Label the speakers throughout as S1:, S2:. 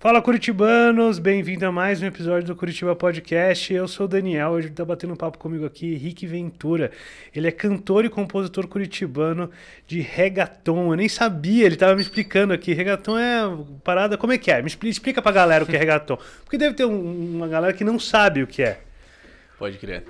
S1: Fala Curitibanos, bem-vindo a mais um episódio do Curitiba Podcast. Eu sou o Daniel, hoje está batendo um papo comigo aqui Rick Ventura. Ele é cantor e compositor curitibano de reggaeton. Eu nem sabia, ele estava me explicando aqui. Reggaeton é parada, como é que é? Me explica, para a galera o que é reggaeton. Porque deve ter um, uma galera que não sabe o que é. Pode
S2: crer.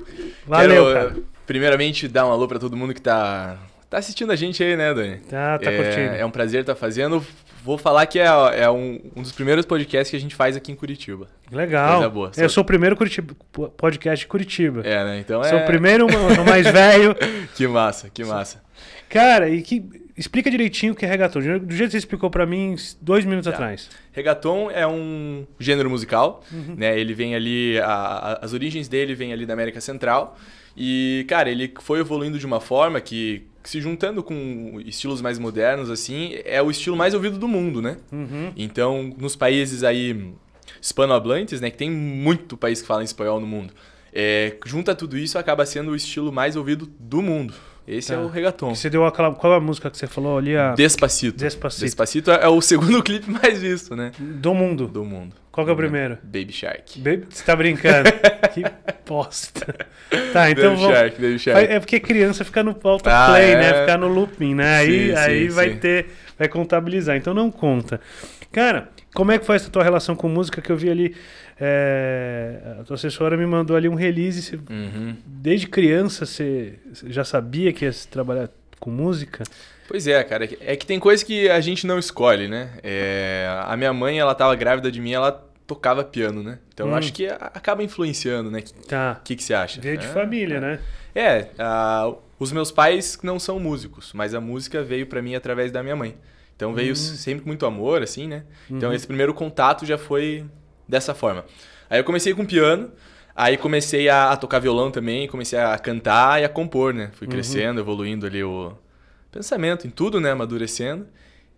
S2: Valeu, Quero, cara. Primeiramente, dar um alô para todo mundo que está tá assistindo a gente aí, né, Dani? Tá, tá é, curtindo. É um prazer estar tá fazendo. Vou falar que é, é um, um, dos primeiros podcasts que a gente faz aqui em Curitiba. Legal. Coisa boa. Eu sou o
S1: primeiro Curitiba, podcast de Curitiba. É, né? Então sou é... Sou o primeiro, o mais velho. que massa, que massa. Cara, e que... explica direitinho o que é regaton. Do jeito que você explicou para mim dois minutos tá. atrás.
S2: Regaton é um gênero musical, uhum. né? Ele vem ali... A, as origens dele vêm ali da América Central. E, cara, ele foi evoluindo de uma forma que se juntando com estilos mais modernos, assim, é o estilo mais ouvido do mundo, né? Uhum. Então, nos países aí hispanohablantes, né, que tem muito país que fala espanhol no mundo, é, junta tudo isso acaba sendo o estilo mais ouvido do mundo.
S1: Esse é tá. é o reggaeton. Você deu aquela. Qual é a música que você falou ali? A... Despacito. Despacito.
S2: Despacito é, é o segundo clipe mais visto, né? Do mundo. Do mundo. Qual que é o né? primeiro? Baby Shark. Baby... Você tá brincando?
S1: que bosta. Tá, então Baby vamos... Shark, Baby Shark. É porque criança fica no autoplay, ah, né? é... né? Ficar no looping, né? Aí, sim, aí sim, vai sim. ter... Vai contabilizar. Então não conta. Cara, como é que foi essa tua relação com música que eu vi ali? É, a tua assessora me mandou ali um release. Uhum. Desde criança você já sabia que ia trabalhar com música?
S2: Pois é, cara. É, é que tem coisa que a gente não escolhe, né? É, a minha mãe, ela tava grávida de mim, ela tocava piano, né? Então hum. eu acho hum. que acaba influenciando, né? Tá. O que, que você acha? Veio de é. família, é. né? É, é os meus pais não são músicos, mas a música veio para mim através da minha mãe. Então veio hum. sempre com muito amor, assim, né? Então uhum. esse primeiro contato já foi dessa forma. Aí eu comecei com piano, aí comecei a, a tocar violão também, comecei a cantar e a compor, né? Fui uhum. crescendo, evoluindo ali o pensamento em tudo, né? Amadurecendo.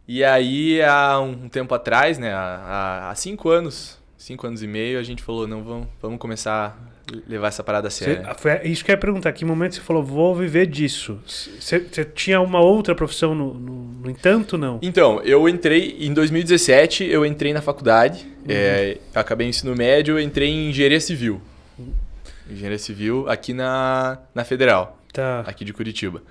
S2: E aí, há um tempo atrás, né? Há, há cinco anos, cinco anos e meio, a gente falou, não, vamos, vamos começar a levar essa parada a sério. Ah,
S1: foi isso que eu ia perguntar, que momento você falou, vou viver disso? Você, você tinha uma outra profissão no, no, no, entanto, não?
S2: Então, eu entrei, em 2017, eu entrei na faculdade, uhum. é, acabei o ensino médio, eu entrei em engenharia civil. Engenharia civil aqui na, na Federal, tá. aqui de Curitiba.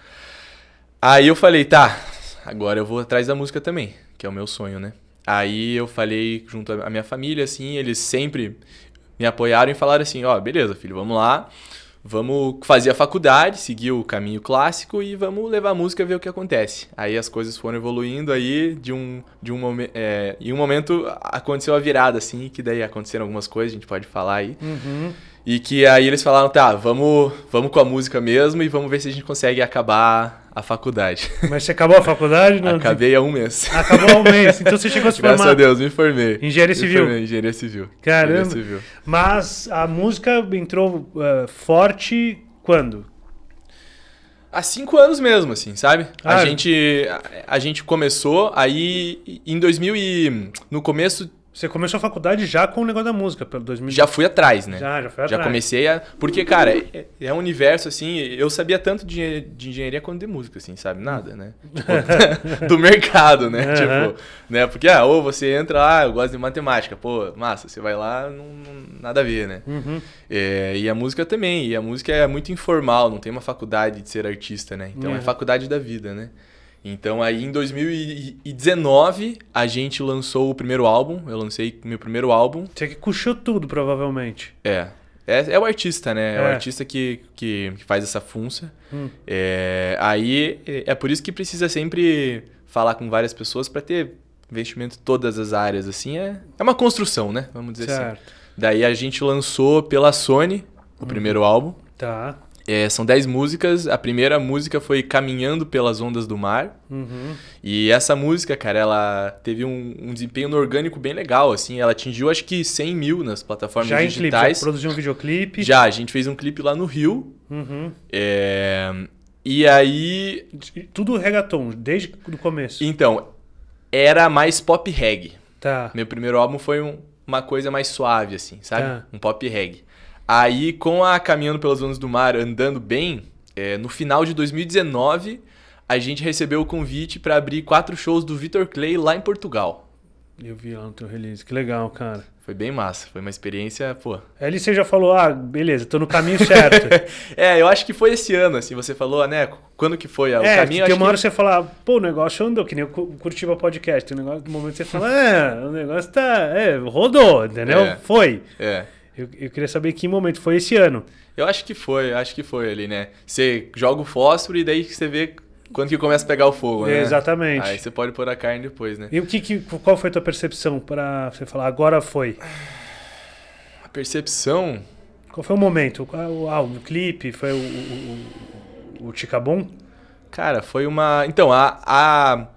S2: Aí eu falei, tá, agora eu vou atrás da música também, que é o meu sonho, né? Aí eu falei junto à minha família, assim, eles sempre me apoiaram e falaram assim: ó, oh, beleza, filho, vamos lá, vamos fazer a faculdade, seguir o caminho clássico e vamos levar a música ver o que acontece. Aí as coisas foram evoluindo, aí de um, de um, é, em um momento aconteceu a virada, assim, que daí aconteceram algumas coisas, a gente pode falar aí. Uhum. E que aí eles falaram, tá, vamos, vamos com a música mesmo e vamos ver se a gente consegue acabar a faculdade.
S1: Mas você acabou a faculdade? Não? Acabei há um mês. Acabou há um mês. Então você chegou a se formar. Graças a Deus, me formei. Engenharia Civil. Me formei, Engenharia Civil. Caramba. Engenharia Civil. Mas a música entrou uh, forte quando?
S2: Há cinco anos mesmo, assim, sabe? Ah, a, é. gente, a, a, gente começou, aí em
S1: 2000 e... No começo você começou a faculdade já com o negócio da música, pelo 2000. Já fui atrás, né? Já, já fui atrás. Já comecei a. Porque, cara,
S2: é, é um universo assim. Eu sabia tanto de, de engenharia quanto de música, assim, sabe? Nada, né? do mercado, né? Uhum. Tipo, né? Porque, ah, ou você entra lá, ah, eu gosto de matemática, pô, massa, você vai lá, não, não nada a ver, né? Uhum. É, e a música também. E a música é muito informal, não tem uma faculdade de ser artista, né? Então é uhum. é faculdade da vida, né? Então aí em 2019 a gente lançou o primeiro álbum, eu lancei meu primeiro álbum. Você que
S1: cuchou tudo, provavelmente.
S2: É. É, é o artista, né? É, é o artista que, que, que, faz essa função Hum. É, aí é por isso que precisa sempre falar com várias pessoas para ter investimento em todas as áreas. Assim, é, é uma construção, né? Vamos dizer assim. certo. assim. Daí a gente lançou pela Sony o hum. primeiro álbum. Tá. É, são 10 músicas. A primeira música foi Caminhando pelas Ondas do Mar. Uhum. E essa música, cara, ela teve um, um, desempenho no orgânico bem legal, assim. Ela atingiu, acho que, 100 mil nas plataformas já digitais. Já em clipe, já
S1: produziu um videoclipe.
S2: Já, a gente fez um clipe lá no Rio. Uhum. É... E aí... Tudo reggaeton, desde o começo. Então, era mais pop reggae. Tá. Meu primeiro álbum foi um, uma coisa mais suave, assim, sabe? Tá. Um pop reggae. Aí, com a Caminhando pelas Ondas do Mar andando bem, é, no final de 2019, a gente recebeu o convite para abrir quatro shows do Vitor Clay lá em Portugal. Eu vi lá no teu release, que legal, cara. Foi bem massa, foi uma experiência, pô.
S1: Ali você já falou, ah, beleza, tô no caminho certo.
S2: é, eu acho que foi esse ano, assim, você falou, né,
S1: quando que foi o é, caminho? É, tem uma hora que... você fala, pô, o negócio andou, que nem o Podcast, tem um negócio, no momento você fala, é, o negócio tá, é, rodou, entendeu? É, foi. É. Eu, eu, queria saber que momento foi esse ano.
S2: Eu acho que foi, acho que foi ali, né? Você joga o fósforo e daí você vê quando que começa a pegar o fogo, né? Exatamente. Aí você pode pôr a carne depois, né? E o que, que
S1: qual foi a tua percepção para você falar agora foi? A percepção? Qual foi o momento? Ah, o clipe foi o, o, o, o
S2: Cara, foi uma. Então, a, a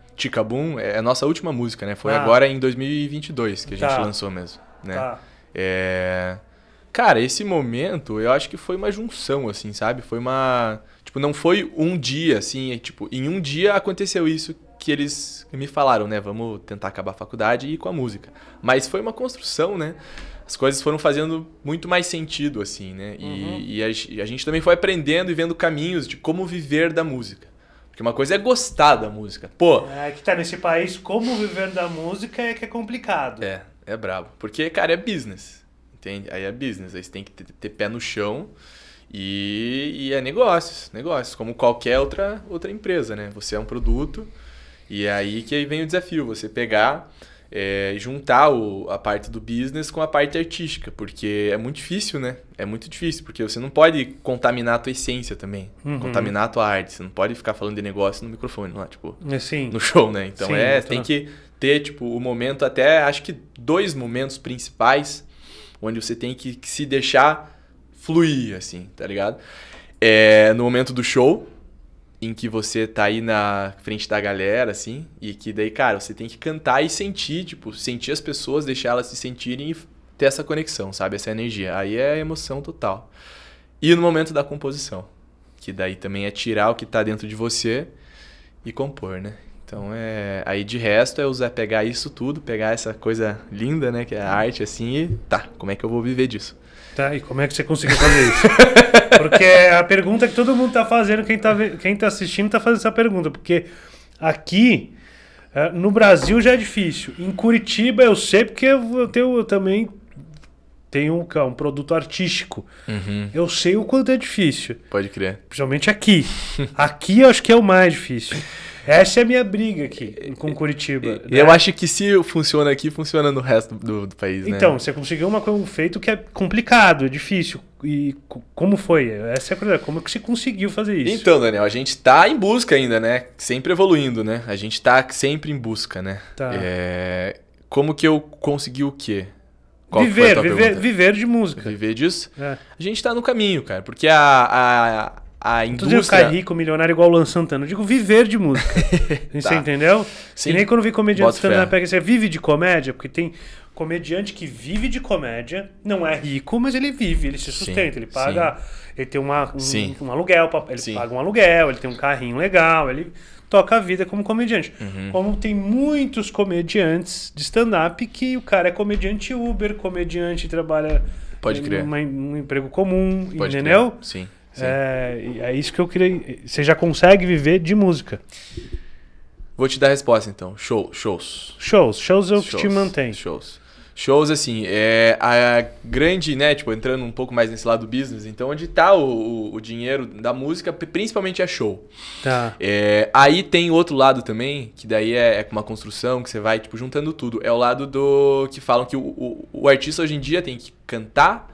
S2: é a nossa última música, né? Foi ah. agora em 2022 que a gente tá. lançou mesmo, né? Tá. É... Cara, esse momento, eu acho que foi uma junção, assim, sabe? Foi uma. Tipo, não foi um dia, assim. É, tipo, em um dia aconteceu isso que eles me falaram, né? Vamos tentar acabar a faculdade e ir com a música. Mas foi uma construção, né? As coisas foram fazendo muito mais sentido, assim, né? E, uhum. e, a, e a gente também foi aprendendo e vendo caminhos de como viver da música. Porque uma coisa é gostar da música. Pô.
S1: É, que tá nesse país, como viver da música é que é complicado.
S2: É, é brabo. Porque, cara, é business. Entende? Aí é business, aí você tem que ter, ter pé no chão e, e, é negócios, negócios, como qualquer outra, outra empresa, né? Você é um produto e é aí que vem o desafio, você pegar é, e é, juntar o, a parte do business com a parte artística, porque é muito difícil, né? É muito difícil, porque você não pode contaminar a tua essência também, uhum. contaminar a tua arte, você não pode ficar falando de negócio no microfone lá, tipo, é, Sim. no show, né? Então Sim, é, tem que ter, tipo, o momento até, acho que dois momentos principais onde você tem que, que se deixar fluir, assim, tá ligado? É, no momento do show, em que você tá aí na frente da galera, assim, e que daí, cara, você tem que cantar e sentir, tipo, sentir as pessoas, deixar elas se sentirem e ter essa conexão, sabe? Essa energia. Aí é emoção total. E no momento da composição, que daí também é tirar o que tá dentro de você e compor, né? Então, é, aí de resto é usar pegar isso tudo, pegar essa coisa linda, né, que é a tá. arte assim e tá, como é que eu vou viver disso?
S1: Tá, e como é que você conseguiu fazer isso? porque é a pergunta que todo mundo tá fazendo, quem tá quem tá assistindo tá fazendo essa pergunta, porque aqui é, no Brasil já é difícil. Em Curitiba eu sei porque eu tenho eu também tenho um, um produto artístico. Uhum. Eu sei o quanto é difícil. Pode crer. Principalmente aqui. aqui eu acho que é o mais difícil. Essa é a minha briga aqui com Curitiba. né? Eu
S2: acho que se funciona aqui, funciona no resto do, do país. Né? Então, né? você
S1: conseguiu uma, um feito que é complicado, é difícil. E como foi? Essa é a coisa, como é que você conseguiu fazer isso? Então,
S2: Daniel, a gente está em busca ainda, né? Sempre evoluindo, né? A gente está sempre em busca, né? Tá. É... Como que eu consegui o quê?
S1: Qual viver, viver,
S2: viver de música. Viver disso? É. A gente está no caminho, cara, porque a, a a indústria... Não tô
S1: rico, milionário igual o Lan Santana. Eu digo viver de música. tá. Você entendeu? Sim. E nem quando vi comediante stand-up, pega você vive de comédia, porque tem comediante que vive de comédia, não é rico, mas ele vive, ele se sustenta, sim, ele paga, sim. ele tem uma, um, um aluguel, ele sim. paga um aluguel, ele tem um carrinho legal, ele toca a vida como comediante. Uhum. Como tem muitos comediantes de stand-up que o cara é comediante Uber, comediante trabalha Pode crer. Uma, um emprego comum, Pode entendeu? Crer. Sim. É, é isso que eu queria. Você já consegue viver de música.
S2: Vou te dar a resposta então. Show, shows. Shows,
S1: shows é o que te mantém.
S2: Shows. Shows, assim, é a grande, né? Tipo, entrando um pouco mais nesse lado do business, então onde tá o, o, o dinheiro da música, principalmente é show. Tá. É, aí tem outro lado também, que daí é, é uma construção que você vai, tipo, juntando tudo. É o lado do. que falam que o, o, o artista hoje em dia tem que cantar,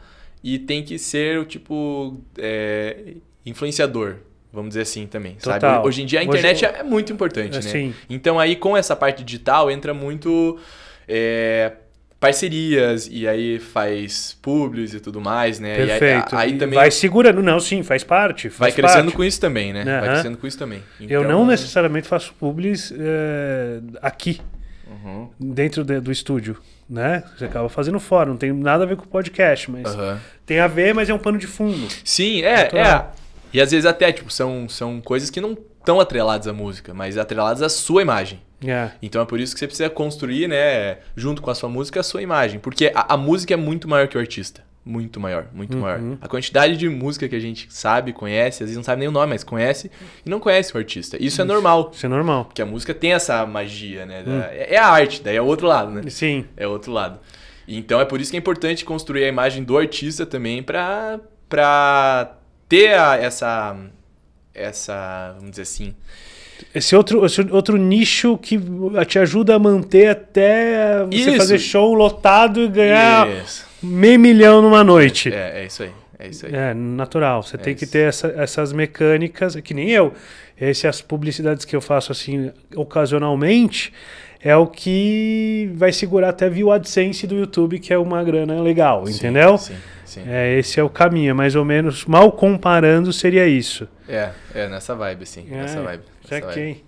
S2: e tem que ser o tipo é, influenciador, vamos dizer assim também. Total. Sabe? Hoje em dia a internet Hoje... é muito importante, assim. né? Então aí com essa parte digital entra muito é, parcerias e aí faz públicos e tudo mais,
S1: né? Perfeito. Aí, aí, também vai segurando, não, sim, faz parte. Faz vai crescendo parte. com isso também, né? Uhum. Vai crescendo com isso também. Então... Eu não então necessariamente faço publis é, aqui uhum. dentro de, do estúdio, né? Você acaba fazendo fora, não tem nada a ver com o podcast, mas uhum. tem a ver, mas é um pano de fundo. Sim, é, então, é.
S2: E às vezes até, tipo, são, são coisas que não estão atreladas à música, mas atreladas à sua imagem. É. Então é por isso que você precisa construir, né, junto com a sua música, a sua imagem. Porque a, a música é muito maior que o artista muito maior, muito uhum. maior. A quantidade de música que a gente sabe, conhece, às vezes não sabe nem o nome, mas conhece e não conhece o artista. Isso, é isso. é normal. Isso é normal. Porque a música tem essa magia, né? Da... Uhum. É, é a arte, daí é o outro lado, né? Sim. É o outro lado. Então é por isso que é importante construir a imagem do artista também para para ter a, essa essa, vamos dizer assim,
S1: esse outro, esse outro nicho que te ajuda a manter até você Isso. fazer show lotado e ganhar Isso meio milhão numa noite. É, é isso aí. É isso aí. É, natural. Você é tem isso. que ter essa, essas mecânicas, que nem eu. Essas publicidades que eu faço assim ocasionalmente é o que vai segurar até vir o AdSense do YouTube, que é uma grana legal, sim, entendeu? Sim, sim. É, esse é o caminho, é mais ou menos, mal comparando, seria isso. É, é nessa vibe, sim. É, nessa vibe. Nessa saquei. Vibe.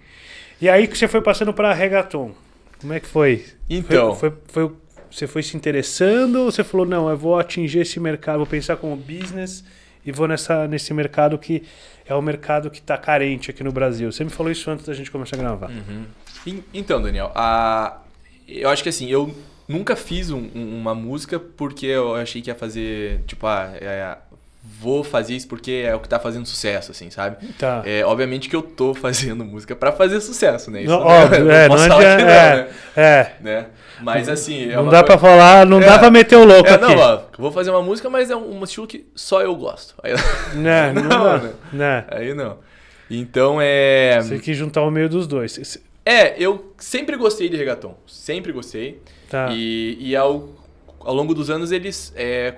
S1: É. E aí que você foi passando para reggaeton. Como é que foi? Então. Foi, foi, foi você foi se interessando ou você falou, não, eu vou atingir esse mercado, vou pensar como business e vou nessa, nesse mercado que é o mercado que está carente aqui no Brasil? Você me falou isso antes da gente começar a gravar. Uhum.
S2: Então, Daniel, a... eu acho que assim, eu nunca fiz um, uma música porque eu achei que ia fazer, tipo, a ah, é, vou fazer isso porque é o que tá fazendo sucesso, assim, sabe? Tá. É, obviamente que eu tô fazendo música para fazer sucesso, né? Isso não, óbvio, é, não, é, não, não, é, é né? é, né? Mas assim, é não dá coisa... para falar, não dá é. para meter o louco é, aqui. Não, ó, vou fazer uma música, mas é um estilo que só eu gosto. Aí,
S1: né, não, né, não, né? né? Aí não. Então é. Você tem que juntar o meio dos dois.
S2: É, eu sempre gostei de reggaeton, sempre gostei. Tá. E, e ao, ao longo dos anos eles é,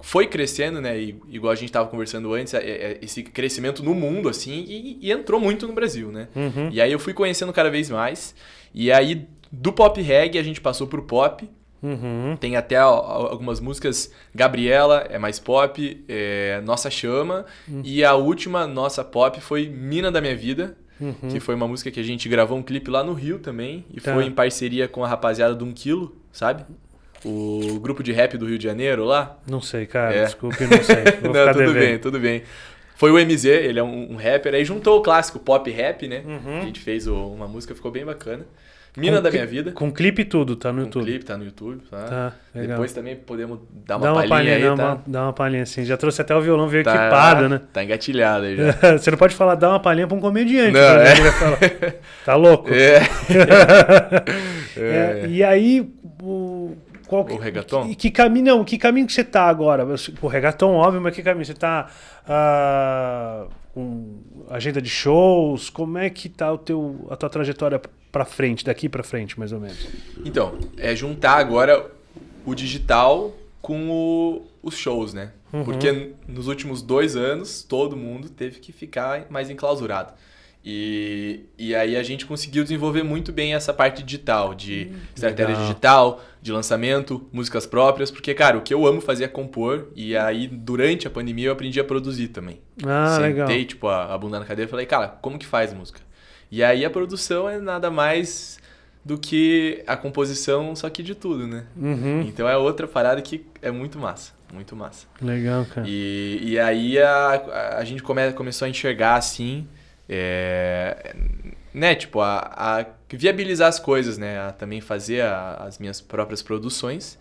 S2: foi crescendo, né? E, igual a gente estava conversando antes, é, é, esse crescimento no mundo, assim, e, e entrou muito no Brasil, né? Uhum. E aí eu fui conhecendo cada vez mais. E aí, do pop reggae, a gente passou pro pop. Uhum. Tem até algumas músicas. Gabriela é mais pop, é Nossa Chama. Uhum. E a última nossa pop foi Mina da Minha Vida. Uhum. Que foi uma música que a gente gravou um clipe lá no Rio também. E tá. foi em parceria com a rapaziada do Um Quilo, sabe? O grupo de rap do Rio de Janeiro lá? Não sei, cara. É. Desculpe, não sei. não, tudo devendo. bem, tudo bem. Foi o MZ, ele é um, um, rapper. Aí juntou o clássico pop rap, né? Uhum. A gente fez o, uma música, ficou bem bacana. Mina com da Minha Vida.
S1: Com clipe e tudo, tá no com
S2: clipe, tá no YouTube. Tá. tá Depois também podemos dar uma, dá uma palhinha, aí, dá tá? Uma,
S1: dá uma palhinha, assim. Já trouxe até o violão, veio tá, equipado, né? Tá engatilhado aí já. Você não pode falar dar uma palhinha pra um comediante. Não, né? é. Tá louco. É. é. é. E aí, o qual que, é o reggaeton? Que, que caminho, não, que caminho que você tá agora? O reggaeton, óbvio, mas que caminho? Você tá uh, com agenda de shows? Como é que tá o teu, a tua trajetória para frente, daqui para frente, mais ou menos? Então,
S2: é juntar agora o digital com o, os shows, né? Uhum. Porque nos últimos dois anos, todo mundo teve que ficar mais enclausurado. E, e aí a gente conseguiu desenvolver muito bem essa parte digital, de hum, estratégia legal. digital, de lançamento, músicas próprias, porque, cara, o que eu amo fazer é compor, e aí durante a pandemia eu aprendi a produzir também. Ah, Sentei, legal. tipo, a, a bunda na cadeira e falei, cara, como que faz música? E aí a produção é nada mais do que a composição, só que de tudo, né? Uhum. Então é outra parada que é muito massa. Muito massa.
S1: Legal, cara.
S2: E, e aí a, a gente come, começou a enxergar, assim, é, né, tipo, a, a, viabilizar as coisas, né? A também fazer a, as minhas próprias produções.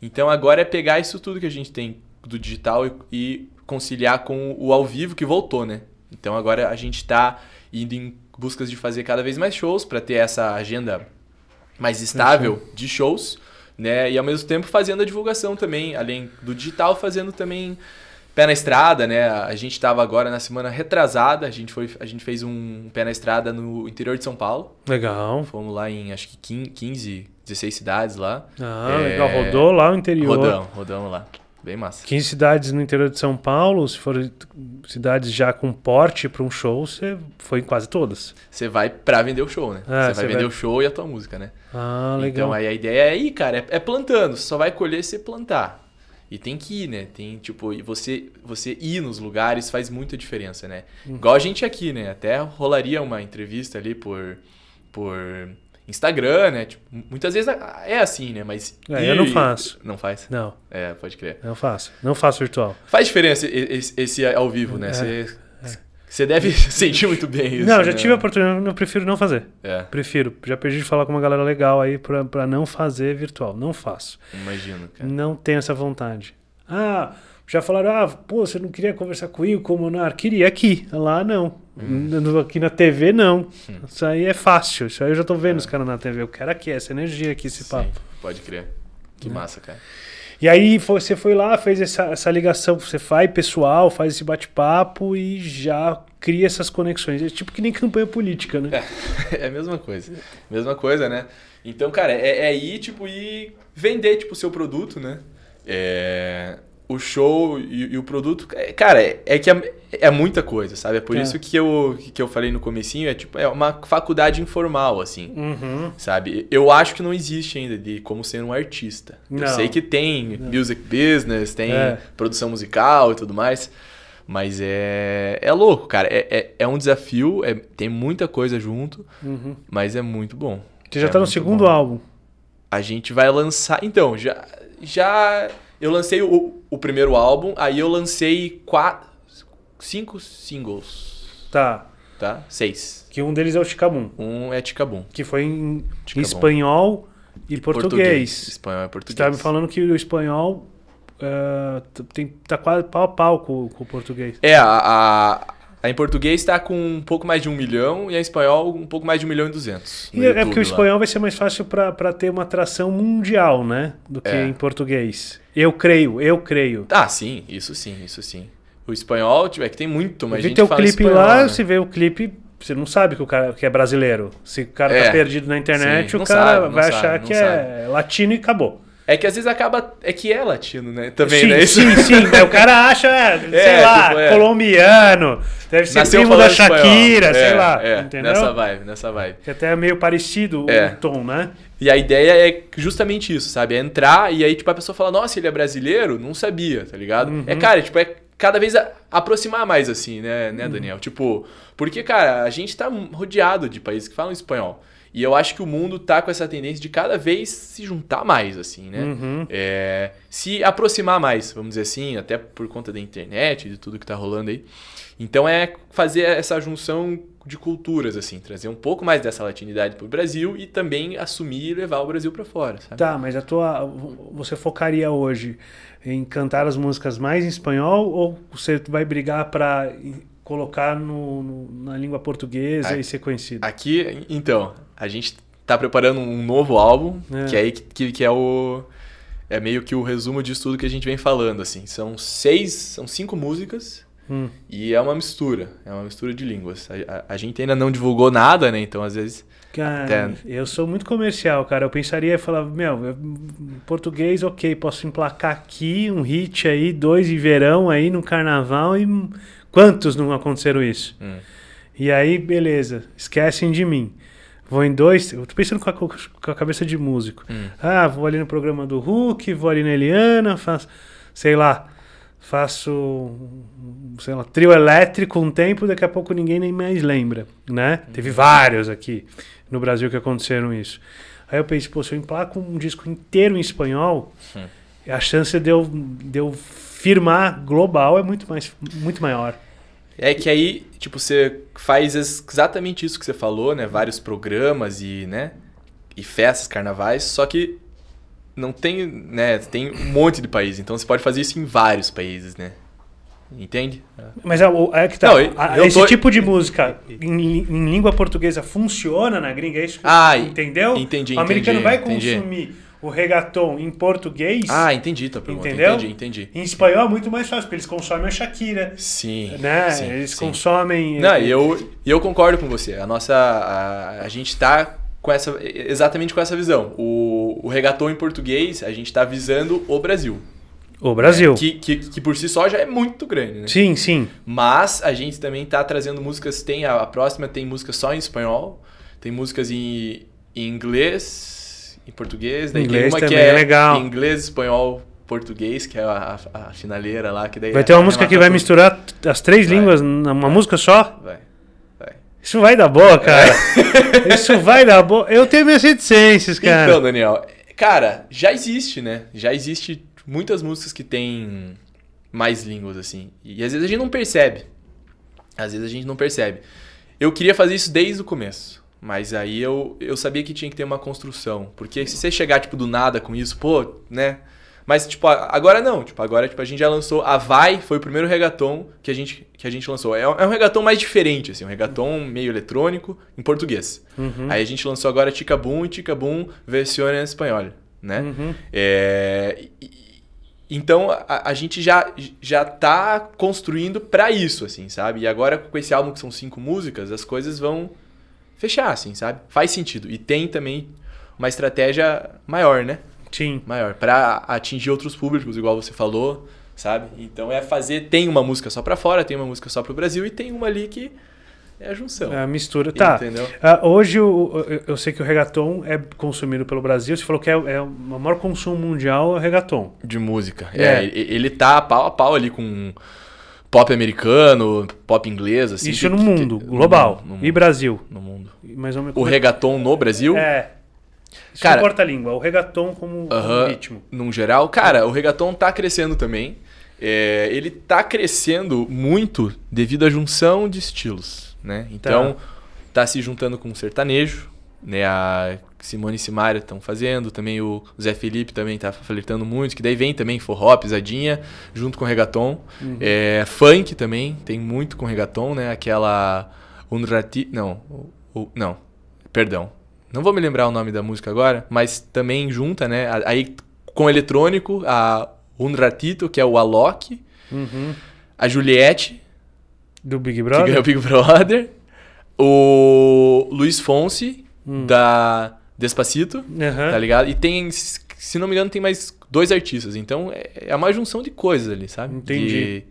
S2: Então agora é pegar isso tudo que a gente tem do digital e, e conciliar com o ao vivo que voltou, né? Então agora a gente está indo em buscas de fazer cada vez mais shows para ter essa agenda mais estável de shows, né? E ao mesmo tempo fazendo a divulgação também, além do digital, fazendo também pé na estrada, né? A gente estava agora na semana retrasada, a gente, foi, a gente fez um pé na estrada no interior de São Paulo. Legal. Fomos lá em acho que 15, 16 cidades lá. Ah, é... legal. Rodou lá o interior. Rodamos, rodamos lá. Bem massa.
S1: 15 cidades no interior de São Paulo, se forem cidades já com porte para um show, você foi em quase todas.
S2: Você vai para vender o show, né? Ah, você vai vender vai... o show e a tua música, né? Ah, legal. Então aí a ideia é aí, cara, é, é plantando. Você só vai colher se plantar. E tem que ir, né? Tem, tipo, e você, você ir nos lugares faz muita diferença, né? Uhum. Igual a gente aqui, né? Até rolaria uma entrevista ali por, por Instagram, né? Tipo, muitas vezes é assim, né? Mas. É, ir, eu não faço. Não faz? Não. É, pode crer.
S1: Não faço. Não faço virtual.
S2: Faz diferença esse, esse ao vivo, né? É. Você você deve sentir muito bem isso. Não, já né? tive a
S1: oportunidade, eu prefiro não fazer. É. Prefiro. Já perdi de falar com uma galera legal aí pra, pra não fazer virtual. Não faço. Imagino, cara. Não tenho essa vontade. Ah, já falaram, ah, pô, você não queria conversar comigo, com o Monar? Queria aqui. Lá não. Hum. Aqui na TV não. Hum. Isso aí é fácil. Isso aí eu já tô vendo é. os caras na TV. Eu quero aqui, essa energia aqui, esse Sim, papo. Pode crer. Que é. massa, cara. E aí você foi lá, fez essa, essa ligação, você faz pessoal, faz esse bate-papo e já cria essas conexões. É tipo que nem campanha política, né?
S2: É, é a mesma coisa. Mesma coisa, né? Então, cara, é, é ir, tipo, e vender, tipo, o seu produto, né? É, o show e, e, o produto, é, cara, é, é que é, é, muita coisa, sabe? É por é. isso que eu, que eu falei no comecinho, é tipo, é uma faculdade informal, assim, uhum. sabe? Eu acho que não existe ainda de como ser um artista. Não. Eu sei que tem não. music business, tem é. produção musical e tudo mais, mas é, é louco, cara. É, é, é, um desafio, é, tem muita coisa junto, uhum. mas é muito bom. Você já tá é tá no
S1: segundo bom. álbum. A
S2: gente vai lançar... Então, já... já eu lancei o, o primeiro álbum, aí eu lancei quatro, cinco singles. Tá. Tá? Seis.
S1: Que um deles é o Chicabum. Um é Chicabum. Que foi em, em espanhol e, e português. português. Espanhol e português. Você tá me falando que o espanhol uh, tem, tá quase pau a pau com, com o português.
S2: É, a, a a em português está com um pouco mais de um milhão e a em espanhol um pouco mais de um milhão e duzentos. É YouTube, é porque o espanhol
S1: lá. vai ser mais fácil para ter uma atração mundial, né? Do que é. em português. Eu creio, eu creio. Ah, sim, isso
S2: sim, isso sim. O espanhol, tipo, é que tem muito, mas a gente teu fala clipe espanhol, lá, né?
S1: você vê o clipe, você não sabe que o cara que é brasileiro. Se o cara tá é. tá perdido na internet, sim, o cara sabe, vai sabe, achar que é sabe. é latino e acabou.
S2: É que às vezes acaba. É que é latino, né? Também, sim, né? Isso... Sim, sim. Né? o cara
S1: acha, é, é, sei é, lá, tipo, é. colombiano, deve ser Nasceu primo da Shakira, é, sei lá. É, entendeu? Nessa vibe, nessa vibe. Que até é meio parecido o tom, né? E a ideia é
S2: justamente isso, sabe? É entrar e aí, tipo, a pessoa fala, nossa, ele é brasileiro? Não sabia, tá ligado? Uhum. É, cara, tipo, é cada vez aproximar mais, assim, né, né uhum. Daniel? Uhum. Tipo, porque, cara, a gente tá rodeado de países que falam espanhol. E eu acho que o mundo tá com essa tendência de cada vez se juntar mais, assim, né? Uhum. É, se aproximar mais, vamos dizer assim, até por conta da internet, de tudo que tá rolando aí. Então é fazer essa junção de culturas, assim, trazer um pouco mais dessa latinidade pro Brasil e também assumir e levar o Brasil para fora,
S1: sabe? Tá, mas a tua. Você focaria hoje em cantar as músicas mais em espanhol ou você vai brigar para colocar no, no, na língua portuguesa aqui, e ser conhecido?
S2: Aqui, então, a gente tá preparando um novo álbum, é. que é aí que, que é o é meio que o resumo de tudo que a gente vem falando, assim. São seis, são cinco músicas hum. e é uma mistura, é uma mistura de línguas. A, a, a gente ainda não divulgou nada, né? Então, às vezes... Cara, até...
S1: eu sou muito comercial, cara. Eu pensaria e falava, meu, português, ok, posso emplacar aqui um hit aí, dois em verão aí no carnaval e Quantos não aconteceram isso? Hum. E aí, beleza, esquecem de mim. Vou em dois. Eu tô pensando com a, com a cabeça de músico. Hum. Ah, vou ali no programa do Hulk, vou ali na Eliana, faço, sei lá, faço, sei lá, trio elétrico um tempo, daqui a pouco ninguém nem mais lembra, né? Hum. Teve vários aqui no Brasil que aconteceram isso. Aí eu pensei, pô, se eu emplaco um disco inteiro em espanhol, hum. a chance de eu, de eu firmar global é muito, mais, muito maior.
S2: É que aí, tipo, você faz exatamente isso que você falou, né? Vários programas e, né? E festas, carnavais, só que não tem, né? Tem um monte de país, então você pode fazer isso em vários países, né?
S1: Entende? Mas é, é que tá. Não, eu, eu Esse tô... tipo de música em, em, língua portuguesa funciona na gringa, é isso que ah, entendeu? Entendi, O americano entendi, vai consumir entendi o reggaeton em português. Ah, entendi tá pergunta. Entendeu? Entendi, entendi. Em espanhol é muito mais fácil, porque eles consomem a Shakira.
S2: Sim. Né? Sim, eles sim. consomem. Não, é, eu, eu concordo com você. A nossa. A, a gente tá com essa, exatamente com essa visão. O, o reggaeton em português, a gente está visando o Brasil.
S1: O Brasil. É, que,
S2: que, que, por si só já é muito grande, né? Sim, sim. Mas a gente também está trazendo músicas. Tem a, a, próxima tem música só em espanhol, tem músicas em, em inglês, em português. Daí né? inglês tem uma que é, é legal. inglês, espanhol, português, que é a, a, a finaleira lá. Que daí vai ter uma música que vai misturar
S1: as três vai. línguas numa vai. música só? Vai. vai. Isso vai dar boa, é. cara. É. Isso vai dar boa. Eu tenho minhas reticências, cara. Então, Daniel,
S2: cara, já existe, né? Já existe muitas músicas que tem mais línguas, assim. E às vezes a gente não percebe. Às vezes a gente não percebe. Eu queria fazer isso desde o começo. Mas aí eu, eu sabia que tinha que ter uma construção. Porque se você chegar, tipo, do nada com isso, pô, né? Mas, tipo, agora não. Tipo, agora tipo, a gente já lançou. A Vai foi o primeiro regaton que a gente, que a gente lançou. É, é um regaton mais diferente, assim, um regaton meio eletrônico em português. Uhum. Aí a gente lançou agora Tica Boom e Tica Boom versione em espanhol, né? Uhum. É, então a, a, gente já, já tá construindo para isso, assim, sabe? E agora com esse álbum que são cinco músicas, as coisas vão fechar, assim, sabe? Faz sentido. E tem também uma estratégia maior, né? Sim. Maior. para atingir outros públicos, igual você falou, sabe? Então é fazer. Tem uma música só para fora, tem uma música só pro Brasil e tem uma ali que
S1: é a junção. É a mistura. Tá. Entendeu? Uh, hoje eu, eu, sei que o reggaeton é consumido pelo Brasil. Você falou que é, é o maior consumo mundial é o reggaeton. De música.
S2: É. é. ele tá pau a pau ali com pop americano, pop inglês, assim. Isso que, no mundo, que, global. No, no mundo, e Brasil. No mundo. Mas o como... É- reggaeton no Brasil?
S1: É. Isso cara, importa a língua, é o reggaeton como, uh -huh,
S2: ritmo. Num geral, cara, o reggaeton tá crescendo também. É, ele tá crescendo muito devido à junção de estilos, né? Tá. Então, tá, tá se juntando com o sertanejo, né? A Simone e Simária estão fazendo, também o Zé Felipe também tá flertando muito, que daí vem também forró, pisadinha, junto com reggaeton. Uhum. É, funk também, tem muito com reggaeton, né? Aquela Undrati... Não, o, não, perdão. Não vou me lembrar o nome da música agora, mas também junta, né? Aí com eletrônico, a Undratito, que é o Alok, uhum. a Juliette... Do Big Brother? Que ganhou o Big Brother. O Luiz Fonse, hum. da Despacito, uhum. tá ligado? E tem, se não me engano, tem mais dois artistas. Então é uma é junção de coisas ali, sabe? Entendi. De,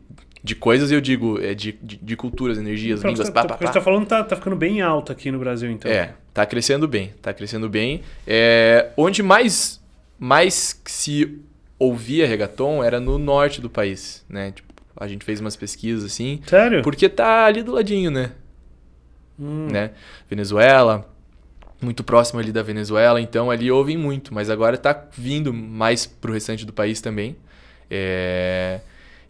S2: de coisas, eu digo, é de, de, de culturas, energias, então, línguas, papapá. Tá, pá, tá, O que você tá
S1: falando tá, tá ficando bem alto aqui no Brasil, então. É,
S2: tá crescendo bem, tá crescendo bem. É, onde mais, mais se ouvia reggaeton era no norte do país, né? Tipo, a gente fez umas pesquisas assim. Sério? Porque tá ali do ladinho, né? Hum. né? Venezuela, muito próximo ali da Venezuela, então ali ouvem muito, mas agora está vindo mais para o restante do país também. É...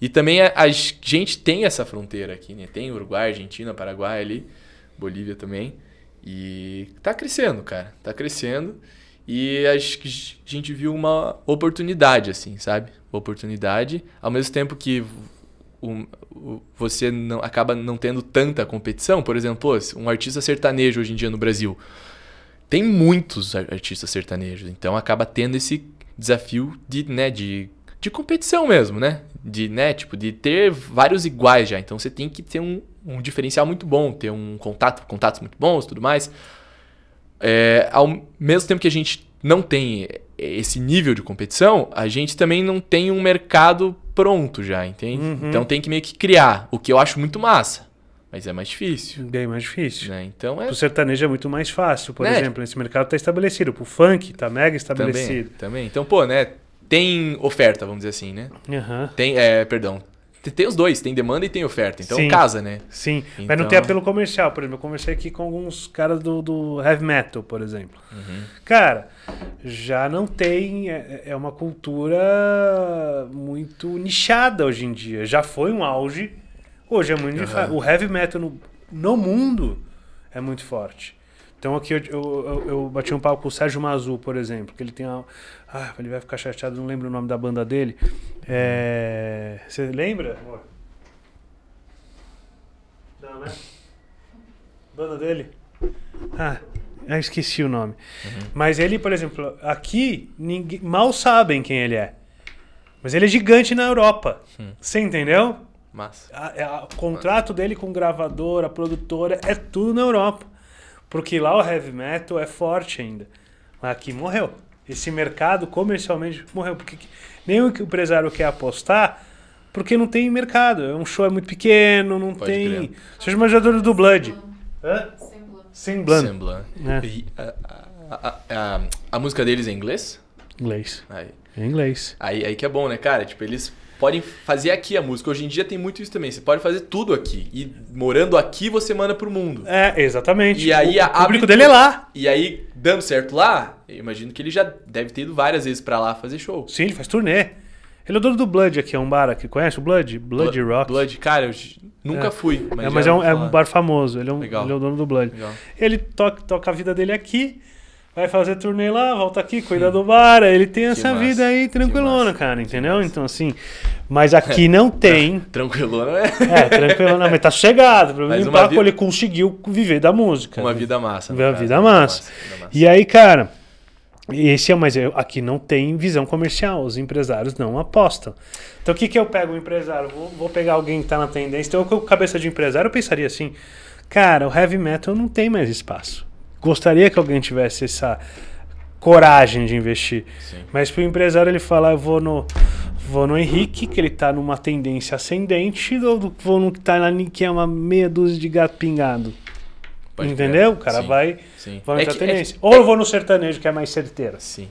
S2: E também a, a, gente tem essa fronteira aqui, né? Tem Uruguai, Argentina, Paraguai ali, Bolívia também. E tá crescendo, cara, tá crescendo. E acho que a gente viu uma oportunidade, assim, sabe? Oportunidade, ao mesmo tempo que o, o, você não, acaba não tendo tanta competição. Por exemplo, um artista sertanejo hoje em dia no Brasil tem muitos artistas sertanejos, então acaba tendo esse desafio de, né, de, de competição mesmo, né? De, né, tipo, de ter vários iguais já. Então você tem que ter um, um diferencial muito bom, ter um contato, contatos muito bons tudo mais. É, ao mesmo tempo que a gente não tem esse nível de competição, a gente também não tem um mercado pronto já, entende? Uhum. Então
S1: tem que meio que criar, o que eu acho muito massa. Mas é mais difícil. Bem mais difícil. Né? Então é... O sertanejo é muito mais fácil, por né? exemplo. Esse mercado está estabelecido. O funk está mega estabelecido.
S2: Também, também. Então, pô, né? Tem oferta, vamos dizer assim, né? Uhum. Tem, é, perdão. Tem, tem os dois, tem demanda e tem oferta. Então Sim. casa, né?
S1: Sim. Então... Mas não então tem apelo comercial, por exemplo. Eu conversei aqui com alguns caras do, do heavy metal, por exemplo. Uhum. Cara, já não tem. É, é uma cultura muito nichada hoje em dia. Já foi um auge Hoje é muito uhum. O heavy metal no, no mundo é muito forte. Então aqui eu, eu, eu, eu, bati um papo com o Sérgio Mazu, por exemplo, que ele tem uma... Ah, ele vai ficar chateado, não lembro o nome da banda dele. É... Você lembra, amor? Não, né? Banda dele? Ah, eu esqueci o nome. Uhum. Mas ele, por exemplo, aqui ninguém... mal sabem quem ele é. Mas ele é gigante na Europa. Hum. Você entendeu? mas A, é, a, o contrato dele com gravadora, produtora, é tudo na Europa. Porque lá o heavy metal é forte ainda. Mas aqui morreu. Esse mercado comercialmente morreu. Porque nem o empresário quer apostar porque não tem mercado. É um show é muito pequeno, não Pode tem. Seja uma jogadora do Blood. Hã? Blood. Semblan.
S2: É. a, música deles é em inglês? Inglês. Aí. Em inglês. Aí, aí que é bom, né, cara? Tipo, eles podem fazer aqui a música. Hoje em dia tem muito isso também. Você pode fazer tudo aqui. E morando aqui, você manda pro mundo. É, exatamente. E o, aí, o público abre... dele é lá. E aí, dando certo lá, eu imagino que ele já deve ter ido várias
S1: vezes para lá fazer show. Sim, ele faz turnê. Ele é o dono do Blood aqui, é um bar aqui. Conhece o Blood? Blood Bl Rock. Blood, cara, eu nunca é. fui. Mas, é, mas é, um, é, um, bar famoso. Ele é, um, ele é o dono do Blood. Legal. Ele toca, toca a vida dele aqui vai fazer turnê lá, volta aqui, cuida do bar. Ele tem essa massa, vida aí tranquilona, cara, entendeu? Então, assim. Mas aqui não tem. tranquilona é. É, tranquilona, mas tá chegado. Pra mas limpar, vida... ele conseguiu viver da música. Uma né? vida massa. Uma né, vida, massa. E aí, cara. Esse é, mas aqui não tem visão comercial, os empresários não apostam. Então o que, que eu pego o empresário? Vou, vou pegar alguém que está na tendência. Então, eu, com cabeça de empresário, eu pensaria assim: cara, o heavy metal não tem mais espaço gostaria que alguém tivesse essa coragem de investir. Sim. Mas para o empresário ele falar, eu vou no, vou no Henrique, que ele está numa tendência ascendente, ou vou no que está na que é uma meia dúzia de gato pingado. Pode Entendeu? O cara sim, vai, sim. vai é que, é tendência. É que, ou eu vou no sertanejo, que é mais certeira. Sim.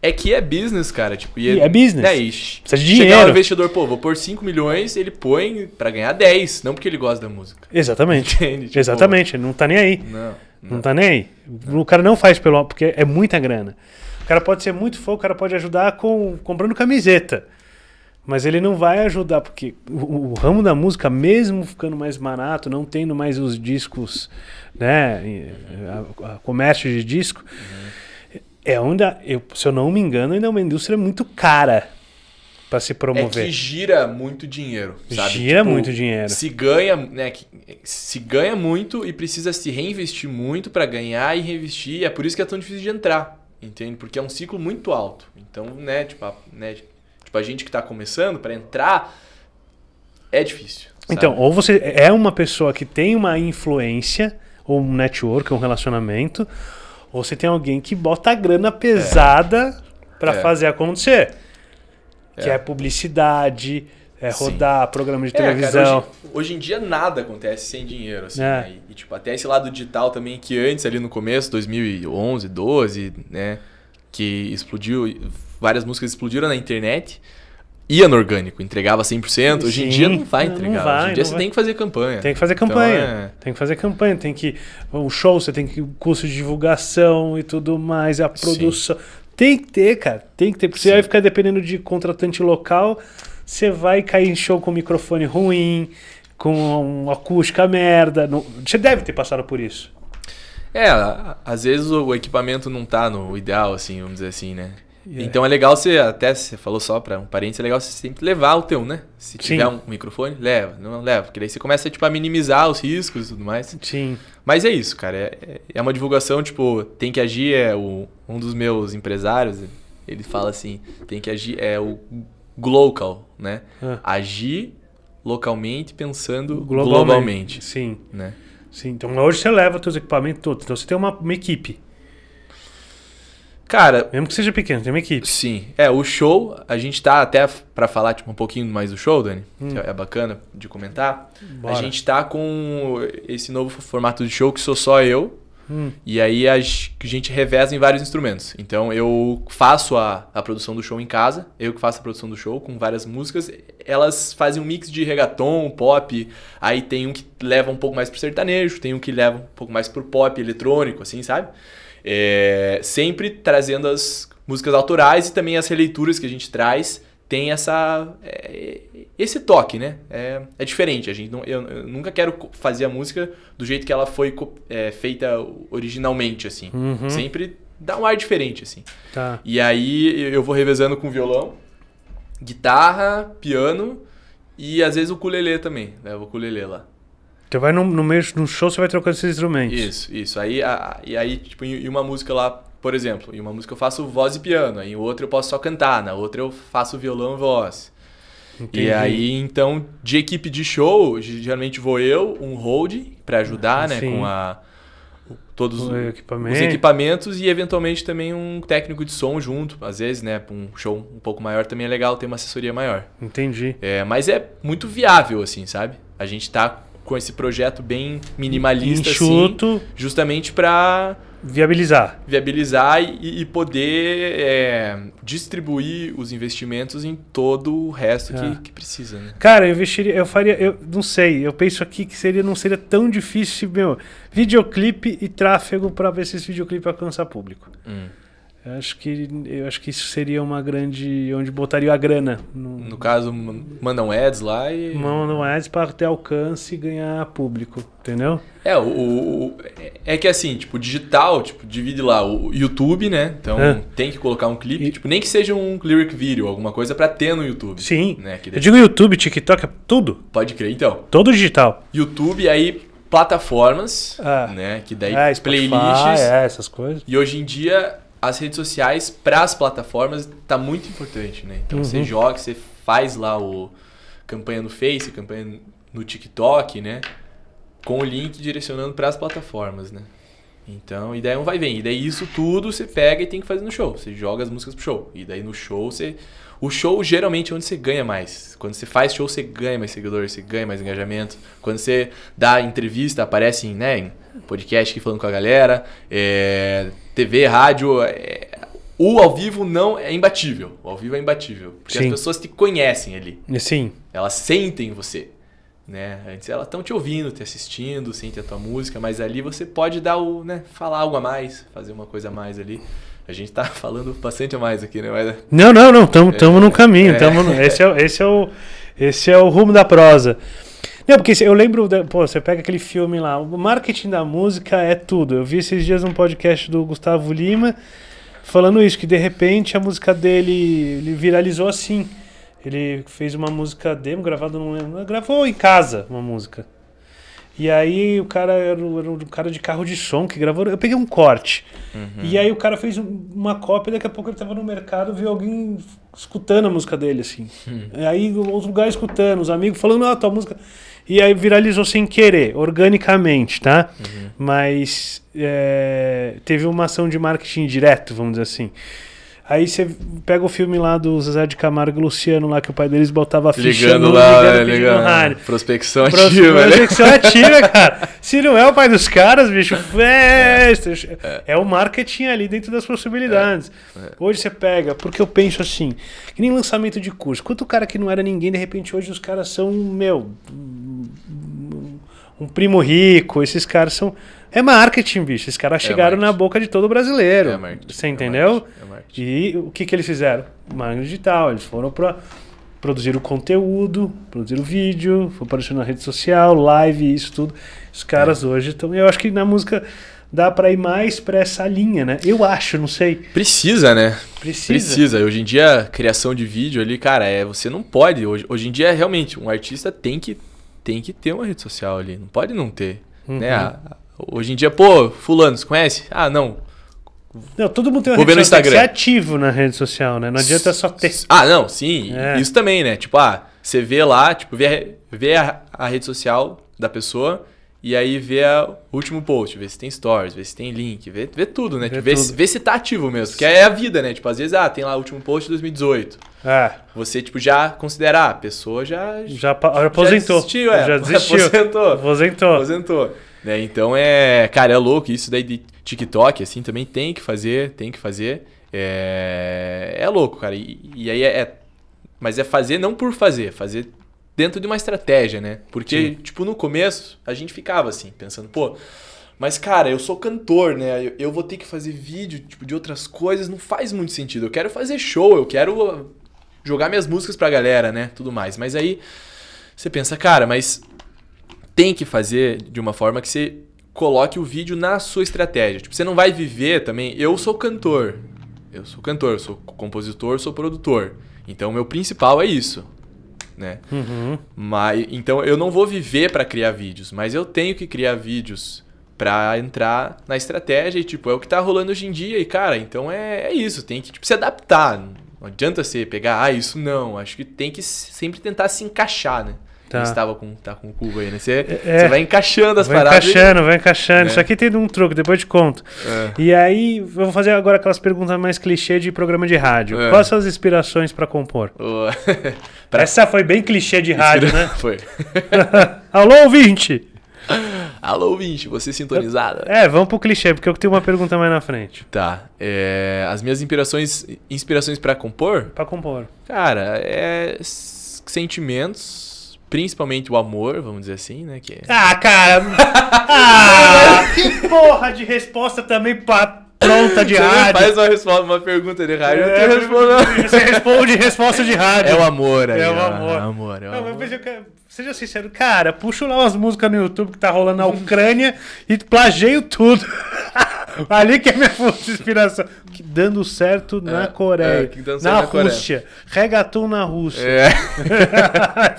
S2: É que é business, cara. Tipo, e é, e é business. É isso. Precisa de dinheiro. Chegar um investidor, pô, vou pôr 5 milhões, ele põe para ganhar 10, não porque ele gosta da música.
S1: Exatamente. Entende? Tipo, Exatamente, ele não tá nem aí. Não. Não, tá nem aí. Não. O cara não faz pelo porque é muita grana. O cara pode ser muito fofo, o cara pode ajudar com comprando camiseta. Mas ele não vai ajudar, porque o, o ramo da música, mesmo ficando mais barato, não tendo mais os discos, né? A, a comércio de disco, uhum. é onde eu, se eu não me engano, ainda é uma indústria muito cara para se promover. É que
S2: gira muito dinheiro, sabe? Gira tipo, muito dinheiro. Se ganha, né, se ganha muito e precisa se reinvestir muito para ganhar e reinvestir, e é por isso que é tão difícil de entrar, entende? Porque é um ciclo muito alto. Então, né, tipo, a, né, tipo a gente que está começando para entrar é difícil. Sabe? Então, ou você
S1: é uma pessoa que tem uma influência ou um network, um relacionamento, ou você tem alguém que bota a grana é. pesada é. para é. fazer acontecer. É. que é, publicidade, é rodar Sim. programa de televisão. É, cara, hoje,
S2: hoje, em dia nada acontece sem dinheiro, assim, é. né? e, e, tipo, até esse lado digital também que antes ali no começo, 2011, 12, né, que explodiu, várias músicas explodiram na internet, ia no orgânico, entregava 100%, hoje em dia não
S1: vai entregar. Não vai, hoje em dia você vai. tem que fazer campanha. Tem que fazer campanha. Então, é... Tem que fazer campanha, tem que o show, você tem que o curso de divulgação e tudo mais, a produção. Sim. Tem que ter, cara. Tem que ter. Porque Sim. você vai ficar dependendo de contratante local, você vai cair em show com microfone ruim, com acústica merda. Não... Você deve ter passado por isso.
S2: É, às vezes o equipamento não tá no ideal, assim, vamos dizer assim, né? Yeah. Então é legal você, até você falou só para um parente, é legal você sempre levar o teu, né? Se Sim. tiver um microfone, leva, não leva, porque daí você começa tipo, a minimizar os riscos e tudo mais. Sim. Mas é isso, cara, é, é uma divulgação, tipo, tem que agir, é o, um dos meus empresários, ele fala assim, tem que agir, é o global, né? Ah. Agir
S1: localmente pensando globalmente. globalmente. Sim. Né? Sim, então hoje você leva os seus equipamentos todos, então você tem uma, uma equipe. Cara. Mesmo que seja pequeno, tem uma equipe.
S2: Sim. É, o show, a gente tá até para falar tipo, um pouquinho mais do show, Dani, hum. que é bacana de comentar. Bora. A gente tá com esse novo formato de show que sou só eu. Hum. E aí a gente reveza em vários instrumentos. Então eu faço a, a produção do show em casa, eu que faço a produção do show com várias músicas. Elas fazem um mix de reggaeton, pop. Aí tem um que leva um pouco mais pro sertanejo, tem um que leva um pouco mais pro pop, eletrônico, assim, sabe? É, sempre trazendo as músicas autorais e também as releituras que a gente traz tem essa é, esse toque, né? É, é, diferente. A gente não, eu, eu, nunca quero fazer a música do jeito que ela foi é, feita originalmente, assim. Uhum. Sempre dá um ar diferente, assim. Tá. E aí eu vou revezando com violão, guitarra, piano e às vezes o culelê também. Leva né? o culelê lá.
S1: Então vai no, no meio no show, você vai trocando esses instrumentos. Isso,
S2: isso. Aí, a, e aí, tipo, em uma música lá, por exemplo, em uma música eu faço voz e piano, em outra eu posso só cantar, na outra eu faço violão e voz. Entendi. E aí, então, de equipe de show, geralmente vou eu, um hold, para ajudar, ah, né, com a todos equipamento. os equipamentos e eventualmente também um técnico de som junto, às vezes, né, um show um pouco maior também é legal ter uma assessoria maior. Entendi. É, mas é muito viável assim, sabe? A gente tá com esse projeto bem minimalista, Enxuto. Assim, justamente para viabilizar, viabilizar e, e poder é, distribuir os investimentos em todo o resto que, é. que, precisa. Né?
S1: Cara, eu investiria, eu faria, eu não sei, eu penso aqui que seria não seria tão difícil meu videoclipe e tráfego para ver se esse videoclipe alcança público. Hum. Eu acho que eu acho que isso seria uma grande onde botaria a grana. No, no caso,
S2: mandam ads lá e mandam
S1: ads para ter alcance e ganhar público, entendeu?
S2: É, o, o é que assim, tipo, digital, tipo, divide lá o YouTube, né? Então, é. tem que colocar um clipe, e... tipo, nem que seja um lyric video, alguma coisa para ter no YouTube. Sim. Né? Eu digo
S1: YouTube, TikTok, é tudo. Pode crer, então. Todo digital.
S2: YouTube aí plataformas, ah. né, que daí é, Spotify, playlists, é, essas coisas. E hoje em dia as redes sociais para as plataformas tá muito importante, né? Então uhum. você joga, você faz lá o campanha no Face, campanha no TikTok, né? Com o link direcionando para as plataformas, né? Então, e daí um vai vem. E daí isso tudo você pega e tem que fazer no show. Você joga as músicas pro show. E daí no show você. O show geralmente é onde você ganha mais. Quando você faz show, você ganha mais seguidores, você ganha mais engajamento. Quando você dá entrevista, aparece em, né, em podcast aqui falando com a galera, é, TV, rádio. É, o ao vivo não é imbatível. O ao vivo é imbatível. Porque Sim. as pessoas te conhecem ali. Sim. Elas sentem você. Né? Antes elas estão te ouvindo, te assistindo, sente a tua música, mas ali você pode dar o, né, falar algo a mais, fazer uma coisa a mais ali. A gente tá falando bastante a mais aqui, né?
S1: Mas... Não, não, não, estamos é, no caminho, é, tamo no, esse, é, esse, é o, esse é o rumo da prosa. Não, porque eu lembro, pô, você pega aquele filme lá, o marketing da música é tudo. Eu vi esses dias um podcast do Gustavo Lima falando isso, que de repente a música dele viralizou assim. Ele fez uma música demo gravada, não lembro. Gravou em casa uma música. E aí o cara era um, cara de carro de som que gravou. Eu peguei um corte. Uhum. E aí o cara fez uma cópia, daqui a pouco ele estava no mercado, viu alguém escutando a música dele, assim. Uhum. aí os lugares escutando, os amigos falando, ah, tua música. E aí viralizou sem querer, organicamente, tá? Uhum. Mas é, teve uma ação de marketing direto, vamos dizer assim. Aí você pega o filme lá do Zezé de Camargo e Luciano, lá que o pai deles botava ficha ligando no, lá, né, ligando, ligando, Prospecção ativa. Né? prospecção né? ativa, cara. Se não é o pai dos caras, bicho, é, é, é. é o marketing ali dentro das possibilidades. É. é, hoje você pega, porque eu penso assim, que nem lançamento de curso. Quanto cara que não era ninguém, de repente hoje os caras são, meu, um primo rico, esses caras são. É marketing, bicho. Esses caras é chegaram marketing. na boca de todo brasileiro. É marketing. Você é entendeu? É marketing. E o que, que eles fizeram? Marketing digital. Eles foram para produzir o conteúdo, produzir o vídeo, foi aparecer na rede social, live, isso tudo. Os caras é. hoje estão. Eu acho que na música dá para ir mais para essa linha, né? Eu acho, não sei.
S2: Precisa, né? Precisa. Precisa. Hoje em dia, criação de vídeo ali, cara, é, você não pode. Hoje, hoje em dia, realmente, um artista tem que tem que ter uma rede social ali, não pode não ter. Né? Uhum. Né? Hoje em dia, pô, fulano, você conhece? Ah, não.
S1: Não, todo mundo tem uma Vou rede social, tem que ser ativo na rede social, né? Não adianta só
S2: ter. Ah, não, sim. É. Isso também, né? Tipo, ah, você vê lá, tipo, vê, vê a, a rede social da pessoa e aí vê o último post, vê se tem stories, vê se tem link, vê, tudo, né? Vê, tudo. Se, se tá ativo mesmo, que é a vida, né? Tipo, às vezes, ah, tem lá o último post de 2018. É. Você, tipo, já considerar, ah, a pessoa já... Já, já aposentou. Já desistiu, é. Já desistiu.
S1: Aposentou. Aposentou. Aposentou.
S2: Né? Então, é... Cara, é louco. Isso daí de TikTok, assim, também tem que fazer, tem que fazer. É, é louco, cara. E, e aí é... é mas é fazer não por fazer, fazer dentro de uma estratégia, né? Porque, Sim. tipo, no começo, a gente ficava assim, pensando, pô, mas cara, eu sou cantor, né? Eu, eu, vou ter que fazer vídeo, tipo, de outras coisas, não faz muito sentido. Eu quero fazer show, eu quero ah, jogar minhas músicas pra galera, né? Tudo mais. Mas aí você pensa, cara, mas tem que fazer de uma forma que você coloque o vídeo na sua estratégia. Tipo, você não vai viver também, eu sou cantor. Eu sou cantor, eu sou compositor, eu sou produtor. Então, meu principal é isso né? Uhum. Mas então eu não vou viver para criar vídeos, mas eu tenho que criar vídeos para entrar na estratégia e tipo é o que tá rolando hoje em dia e cara, então é, é isso, tem que tipo, se adaptar. Não adianta você pegar, ah, isso não. Acho que tem que sempre tentar se encaixar, né? Tá. estava com, tá com o cubo aí, né? Você, é, você é. vai encaixando as vai paradas. Encaixando, e... vai encaixando. Né? Isso
S1: aqui tem um truque, depois te conto. É. E aí, eu vou fazer agora aquelas perguntas mais clichê de programa de rádio. É. Quais são as inspirações para compor? pra... Essa foi bem clichê de rádio, Inspira... né? Foi. Alô, ouvinte!
S2: Alô, ouvinte, você sintonizada?
S1: É, vamos pro clichê, porque eu tenho uma pergunta mais na frente.
S2: Tá. É, as minhas inspirações inspirações para compor? Para compor. Cara, é sentimentos, Principalmente o amor, vamos dizer assim, né? Que... É- ah, cara!
S1: ah, que porra de resposta também pra pronta de você rádio. Faz uma,
S2: resposta, uma pergunta de rádio. É, eu Você responde resposta
S1: de rádio. É o amor aí. É o amor. É o amor. É o amor. Não, eu pensei que Seja sincero, cara, puxa lá umas músicas no YouTube que tá rolando na Ucrânia e plageio tudo. Ali que é minha fonte de inspiração. Que dando certo na é, é, Coreia. É, que dando certo na, Rússia. Regatão na Rússia. É.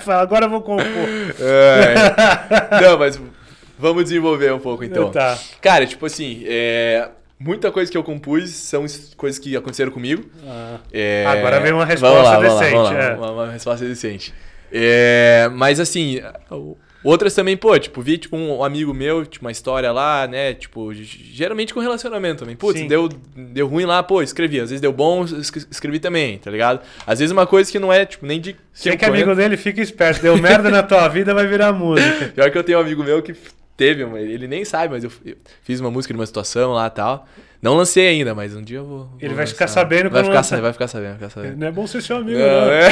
S1: Fala, agora eu vou compor. É. Não,
S2: mas vamos desenvolver um pouco então. Tá. Cara, tipo assim, é, Muita coisa que eu compus são coisas que aconteceram comigo. Ah. É... Agora vem uma resposta decente. É. uma resposta decente. É, mas assim, outras também, pô, tipo, vi tipo, um amigo meu, tipo, uma história lá, né? Tipo, geralmente com relacionamento também. Putz, deu, deu ruim lá, pô, escrevi. Às vezes deu bom, escrevi também, tá ligado? Às vezes uma coisa que não é, tipo, nem de. Sei que, que tipo, amigo
S1: dele fica esperto, deu merda na tua vida, vai virar música.
S2: Pior que eu tenho um amigo meu que teve uma. Ele nem sabe, mas eu, eu fiz uma música de uma situação lá e tal. Não lancei ainda, mas um dia eu vou. vou ele vai ficar sabendo vai ficar, vai ficar sabendo, vai ficar sabendo. Não é bom ser seu amigo, não. Não, é...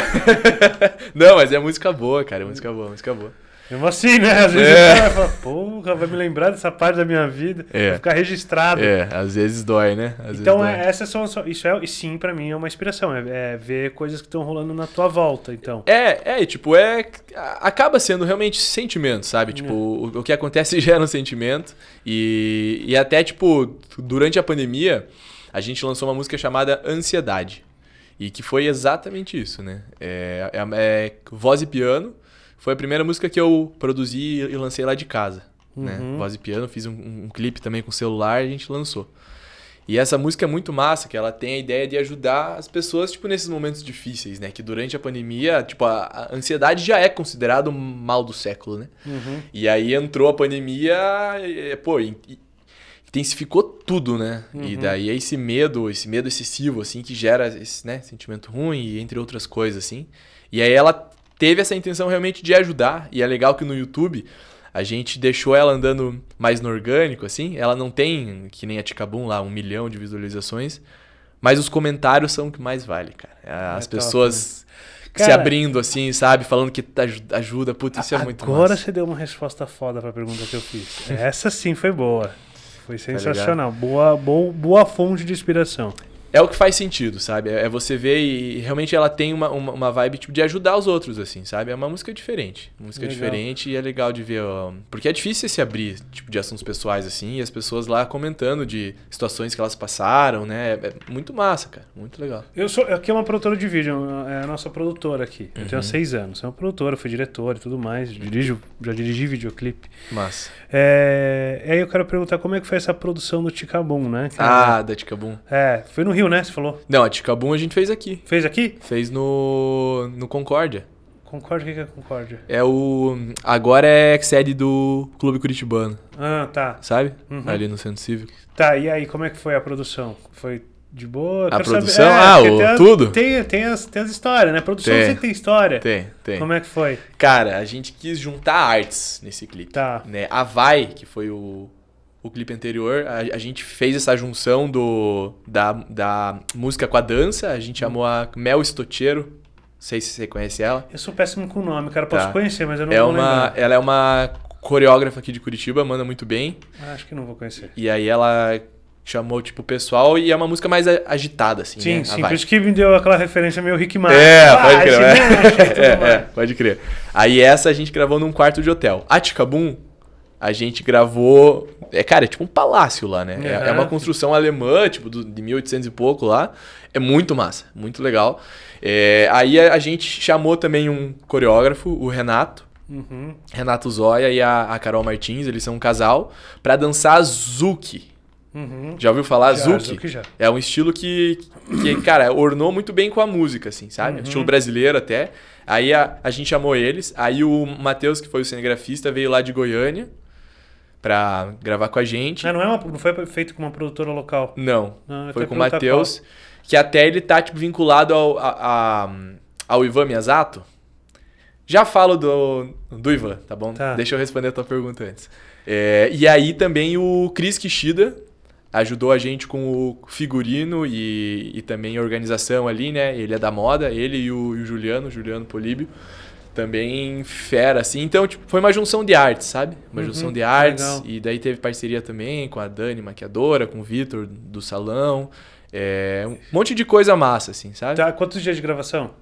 S2: não mas é música boa, cara. É música boa, música boa.
S1: Mesmo assim, né? Às vezes é. eu falo, porra, vai me lembrar dessa parte da minha vida. É. Vai ficar registrado. É,
S2: às vezes dói, né? Às então, vezes é, dói.
S1: essas são. Isso é, e sim, para mim é uma inspiração. É, é ver coisas que estão rolando na tua volta, então. É, é, tipo, é. Acaba sendo
S2: realmente sentimento, sabe? Tipo, é. o, o, que acontece gera um sentimento. E, e até, tipo, durante a pandemia, a gente lançou uma música chamada Ansiedade. E que foi exatamente isso, né? é, é, é voz e piano foi a primeira música que eu produzi e lancei lá de casa. Né? Uhum. Né? Voz e piano, fiz um, um clipe também com celular e a gente lançou. E essa música é muito massa, que ela tem a ideia de ajudar as pessoas, tipo, nesses momentos difíceis, né? Que durante a pandemia, tipo, a, ansiedade já é considerado o mal do século, né? Uhum. E aí entrou a pandemia, e, pô, intensificou tudo, né? Uhum. E daí é esse medo, esse medo excessivo, assim, que gera esse né, sentimento ruim, entre outras coisas, assim. E aí ela teve essa intenção realmente de ajudar. E é legal que no YouTube a gente deixou ela andando mais no orgânico, assim. Ela não tem, que nem a Ticabum lá, um milhão de visualizações. Mas os comentários são o que mais vale, cara. É as é pessoas top, né? cara, se abrindo, assim, sabe? Falando que ajuda. Puta, isso é muito Agora massa.
S1: você deu uma resposta foda pra pergunta que eu fiz. Essa sim foi boa. Foi tá sensacional. Tá boa, boa, boa fonte de inspiração
S2: é o que faz sentido, sabe? É, é você ver e realmente ela tem uma, uma, uma vibe tipo, de ajudar os outros, assim, sabe? É uma música diferente. Música legal. diferente e é legal de ver. Ó, porque é difícil se abrir, tipo, de assuntos pessoais, assim, e as pessoas lá comentando de situações que elas passaram, né? É, é muito massa, cara.
S1: Muito legal. Eu sou. Aqui é uma produtora de vídeo, é a é nossa produtora aqui. Eu uhum. tenho seis anos. sou uma produtora, fui diretor e tudo mais. Dirijo, já dirigi videoclipe. Massa. É, aí eu quero perguntar como é que foi essa produção do Ticabum, né? Que ah, é... da Ticabum. É, foi no Rio, né? Você falou.
S2: Não, a Ticabum a gente fez aqui. Fez aqui? Fez no, no Concórdia.
S1: Concórdia, o que é Concórdia?
S2: É o. Agora é sede do Clube Curitibano. Ah, tá. Sabe? Uhum. Ali no Centro Cívico.
S1: Tá, e aí, como é que foi a produção? Foi de boa? A produção? É, ah, o, tem tudo? Tem, tem, as, tem as histórias, né? A produção tem, sempre tem história. Tem, tem. Como é que foi? Cara, a gente quis
S2: juntar artes nesse clipe. Tá. Né? A Vai, que foi o o clipe anterior, a, a, gente fez essa junção do, da, da música com a dança, a gente chamou a Mel Estoteiro. Não sei se você conhece ela.
S1: Eu sou péssimo com o nome, cara. Posso tá. conhecer, mas eu não é vou uma, lembrar.
S2: Ela é uma coreógrafa aqui de Curitiba, manda muito bem. Ah, acho que não vou conhecer. E aí ela chamou, tipo, o pessoal e é uma música mais agitada, assim. Sim, né? sim. Por isso
S1: que me deu aquela referência meio Rick Martin. É, tipo, ah, pode crer. Né? É. é, é,
S2: pode crer. Aí essa a gente gravou num quarto de hotel. Atikabum a gente gravou. É, cara, é tipo um palácio lá, né? É, é uma construção alemã, tipo, do, de 1800 e pouco lá. É muito massa, muito legal. É, aí a, a, gente chamou também um coreógrafo, o Renato. Uhum. Renato Zóia e a, a, Carol Martins, eles são um casal, para dançar Zuki.
S1: Uhum. Já ouviu falar já,
S2: É um estilo que, que, cara, ornou muito bem com a música, assim, sabe? Uhum. Estilo brasileiro até. Aí a, a gente chamou eles. Aí o Matheus, que foi o cinegrafista, veio lá de Goiânia para gravar com a gente. Mas não, é
S1: uma, não foi feito com uma produtora local? Não. não ah, foi com o Matheus,
S2: que até ele tá tipo, vinculado ao, a, a, ao Ivan Miyazato. Já falo do, do Ivan, tá bom? Tá. Deixa eu responder a tua pergunta antes. É, e aí também o Cris Kishida ajudou a gente com o figurino e, e também a organização ali, né? Ele é da moda, ele e o, e o Juliano, Juliano Políbio também fera, assim. Então, tipo, foi uma junção de artes, sabe? Uma uhum, junção de artes. Legal. E daí teve parceria também com a Dani, maquiadora, com o Vitor do salão. É, um monte de coisa massa, assim, sabe? Tá, quantos dias de gravação?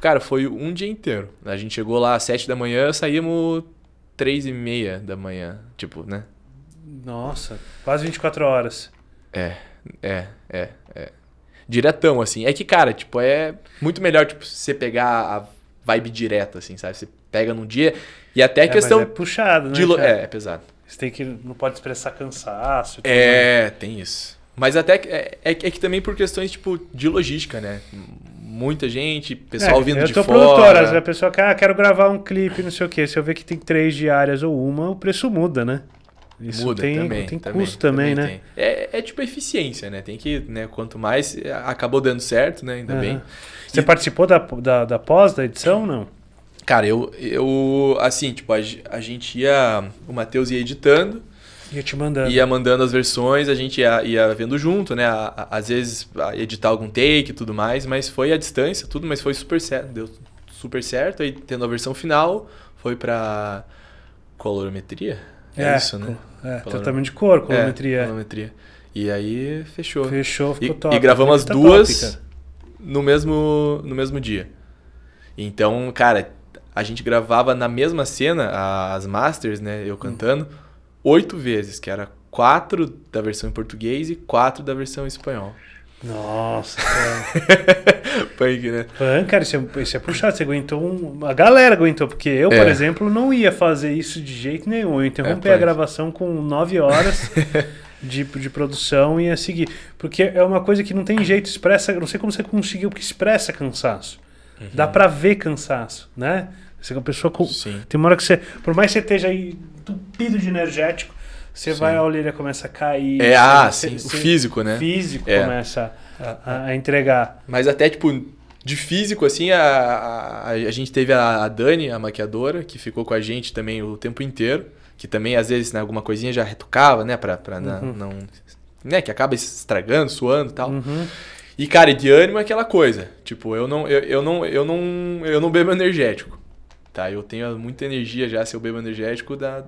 S2: Cara, foi um dia inteiro. A gente chegou lá às sete da manhã, saímos três e meia da manhã, tipo, né?
S1: Nossa, quase 24 horas.
S2: É, é, é, é. Diretão, assim. É que, cara, tipo, é muito melhor, tipo, você pegar a vibe direta, assim, sabe? Você pega num dia e até a é, questão. Mas é puxado, né? Lo... É, é pesado.
S1: Você tem que. Não pode expressar cansaço. É,
S2: tem isso. Mas até é, é, é, que também por questões tipo de logística, né? Muita gente, pessoal é, vindo de fora. Eu tô produtora,
S1: a pessoa quer, ah, quero gravar um clipe, não sei o quê. Se eu ver que tem três diárias ou uma, o preço muda, né? Isso Muda tem, também, tem também, custo também, também né?
S2: É, é, tipo eficiência, né? Tem que, né? Quanto mais é, acabou dando certo, né? Ainda uhum. bem.
S1: Você e... participou da, da, da, pós, da edição, não?
S2: Cara, eu, eu assim, tipo, a, a gente ia. O Matheus ia editando. Ia te mandando. Ia mandando as versões, a gente ia, ia vendo junto, né? Às vezes editar algum take e tudo mais, mas foi à distância, tudo, mas foi super certo. Deu super certo. Aí tendo a versão final, foi pra colorimetria? É, é isso, né? É, tratamento de cor, colometria. É, colometria. E aí fechou. Fechou, ficou e, top. E gravamos as duas no mesmo, no mesmo dia. Então, cara, a gente gravava na mesma cena, as masters, né? Eu hum. cantando, hum. oito vezes, que era quatro da versão em português e quatro da versão em espanhol. Nossa,
S1: Punk, né? Punk, cara, isso é, isso é puxado. Você aguentou. Um... A galera aguentou, porque eu, é. por exemplo, não ia fazer isso de jeito nenhum. Eu interrompi é, a gravação com nove horas de, de produção e ia seguir. Porque é uma coisa que não tem jeito, expressa. Não sei como você conseguiu, porque expressa cansaço. Uhum. Dá pra ver cansaço, né? Você é uma pessoa com. Sim. Tem uma hora que você. Por mais que você esteja aí entupido de energético, você sim. vai, a orelha começa a cair. É, ah, você, sim, você, o físico, né? O físico é. começa a, a, entregar.
S2: Mas até, tipo, de físico, assim, a, a, a gente teve a, a Dani, a maquiadora, que ficou com a gente também o tempo inteiro. Que também, às vezes, né, alguma coisinha já retocava, né? Pra, pra uhum. não... Né, que acaba estragando, suando e tal. Uhum. E, cara, de ânimo é aquela coisa. Tipo, eu não, eu, eu, não, eu não, eu não bebo energético. Tá, eu tenho muita energia já, se eu bebo energético, dá,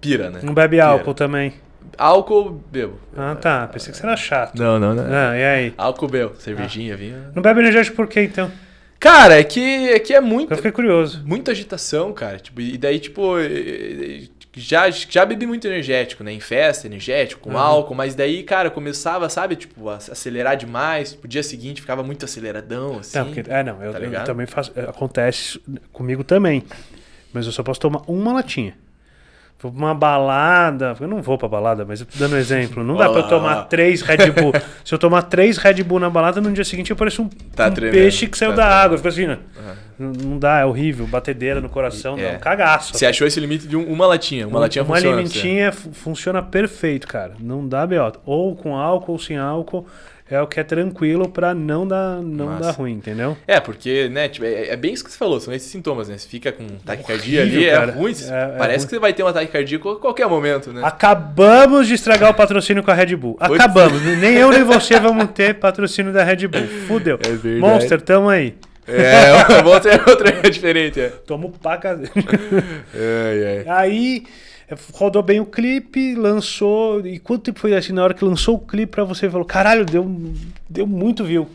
S2: pira, né? Não bebe álcool também. Álcool,
S1: bebo. Ah, tá. Pensei que você era é. chato. Não, não, não. Ah, e aí? Álcool, bebo. Cervejinha, ah. vinho. Não bebe energético por quê, então? Cara, é que é, que é muito. Eu fiquei curioso. Muita agitação, cara. Tipo,
S2: e daí, tipo, já, já bebi muito energético, né? Em festa, energético, com uhum. álcool, mas daí, cara, começava, sabe, tipo, a acelerar demais. o dia seguinte ficava muito aceleradão,
S1: assim. Não, porque, é, não, eu, tá eu, eu também faço. Acontece comigo também. Mas eu só posso tomar uma latinha. Vou pra uma balada. Eu não vou pra balada, mas eu tô dando um exemplo. Não dá pra eu tomar três Red Bull. Se eu tomar três Red Bull na balada, no dia seguinte eu pareço um, tá um peixe que saiu tá da tremendo. água. Fica assim, né? Uhum. Não dá, é horrível. Batedeira no coração, é. dá um cagaço. Você achou esse limite de um, uma latinha? Uma um, latinha uma funciona. Uma alimentinha funciona perfeito, cara. Não dá Biota. Ou com álcool, ou sem álcool é o que é tranquilo para não dar não dar ruim, entendeu?
S2: É, porque, né, tipo, é, é, bem isso que você falou, são esses sintomas, né? Você fica com é taquicardia ali, é cara. é ruim, é, parece é que você vai ter ataque cardíaco a qualquer momento, né?
S1: Acabamos de estragar o patrocínio com a Red Bull. Acabamos, nem eu nem você vamos ter patrocínio da Red Bull. Fudeu. É verdade. Monster, tamo aí. É, outra é outra é diferente. É. Tomo pra casa. Ai, ai. Aí é, rodou bem o clipe, lançou. E quanto tempo foi assim na hora que lançou o clipe pra você falou, caralho, deu, deu muito view?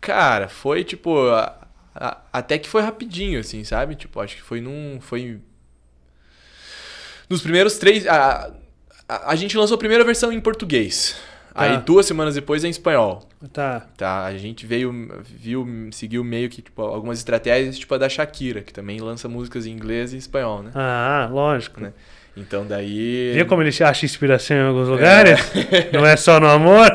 S2: Cara, foi tipo. A, a, até que foi rapidinho, assim, sabe? Tipo, acho que foi num. Foi. Nos primeiros três. A, a, a gente lançou a primeira versão em português. Tá. Aí duas semanas depois é em espanhol. Tá. Tá, a gente veio, viu, seguiu meio que tipo, algumas estratégias, tipo a da Shakira, que também lança músicas em inglês e espanhol,
S1: né? Ah, lógico.
S2: Né? Então daí. vê como
S1: ele acha inspiração em alguns lugares? É. Não é só no amor?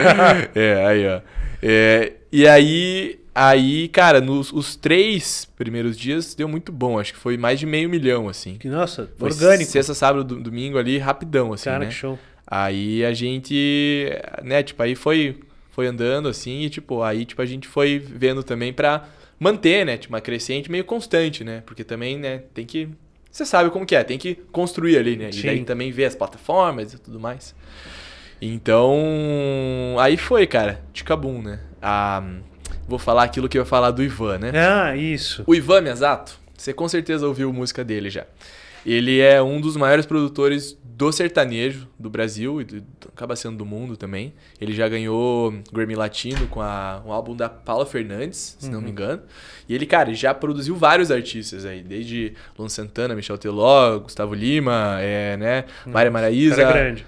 S2: é, aí, ó. É, e aí, aí, cara, nos os três primeiros dias deu muito bom. Acho que foi mais de meio milhão, assim. Que, nossa, foi orgânico. Sexta, sábado, domingo ali, rapidão, assim. Cara, né? que show. Aí a gente, né, tipo, aí foi, foi andando, assim, e tipo, aí tipo, a gente foi vendo também pra manter, né, tipo, uma crescente meio constante, né? Porque também, né, tem que você sabe como que é, tem que construir ali, né? Sim. E daí também ver as plataformas e tudo mais. Então, aí foi, cara, de né? Ah, vou falar aquilo que eu ia falar do Ivan, né? Ah, isso. O Ivan Miyazato, você com certeza ouviu música dele já. Ele é um dos maiores produtores do sertanejo do Brasil e do, acaba sendo do mundo também. Ele já ganhou Grammy Latino com a, um álbum da Paula Fernandes, se uhum. não me uhum. engano. E ele, cara, já produziu vários artistas aí, desde Lon Santana, Michel Teló, Gustavo Lima, é, né, uhum. Maria Maraíza. Cara grande.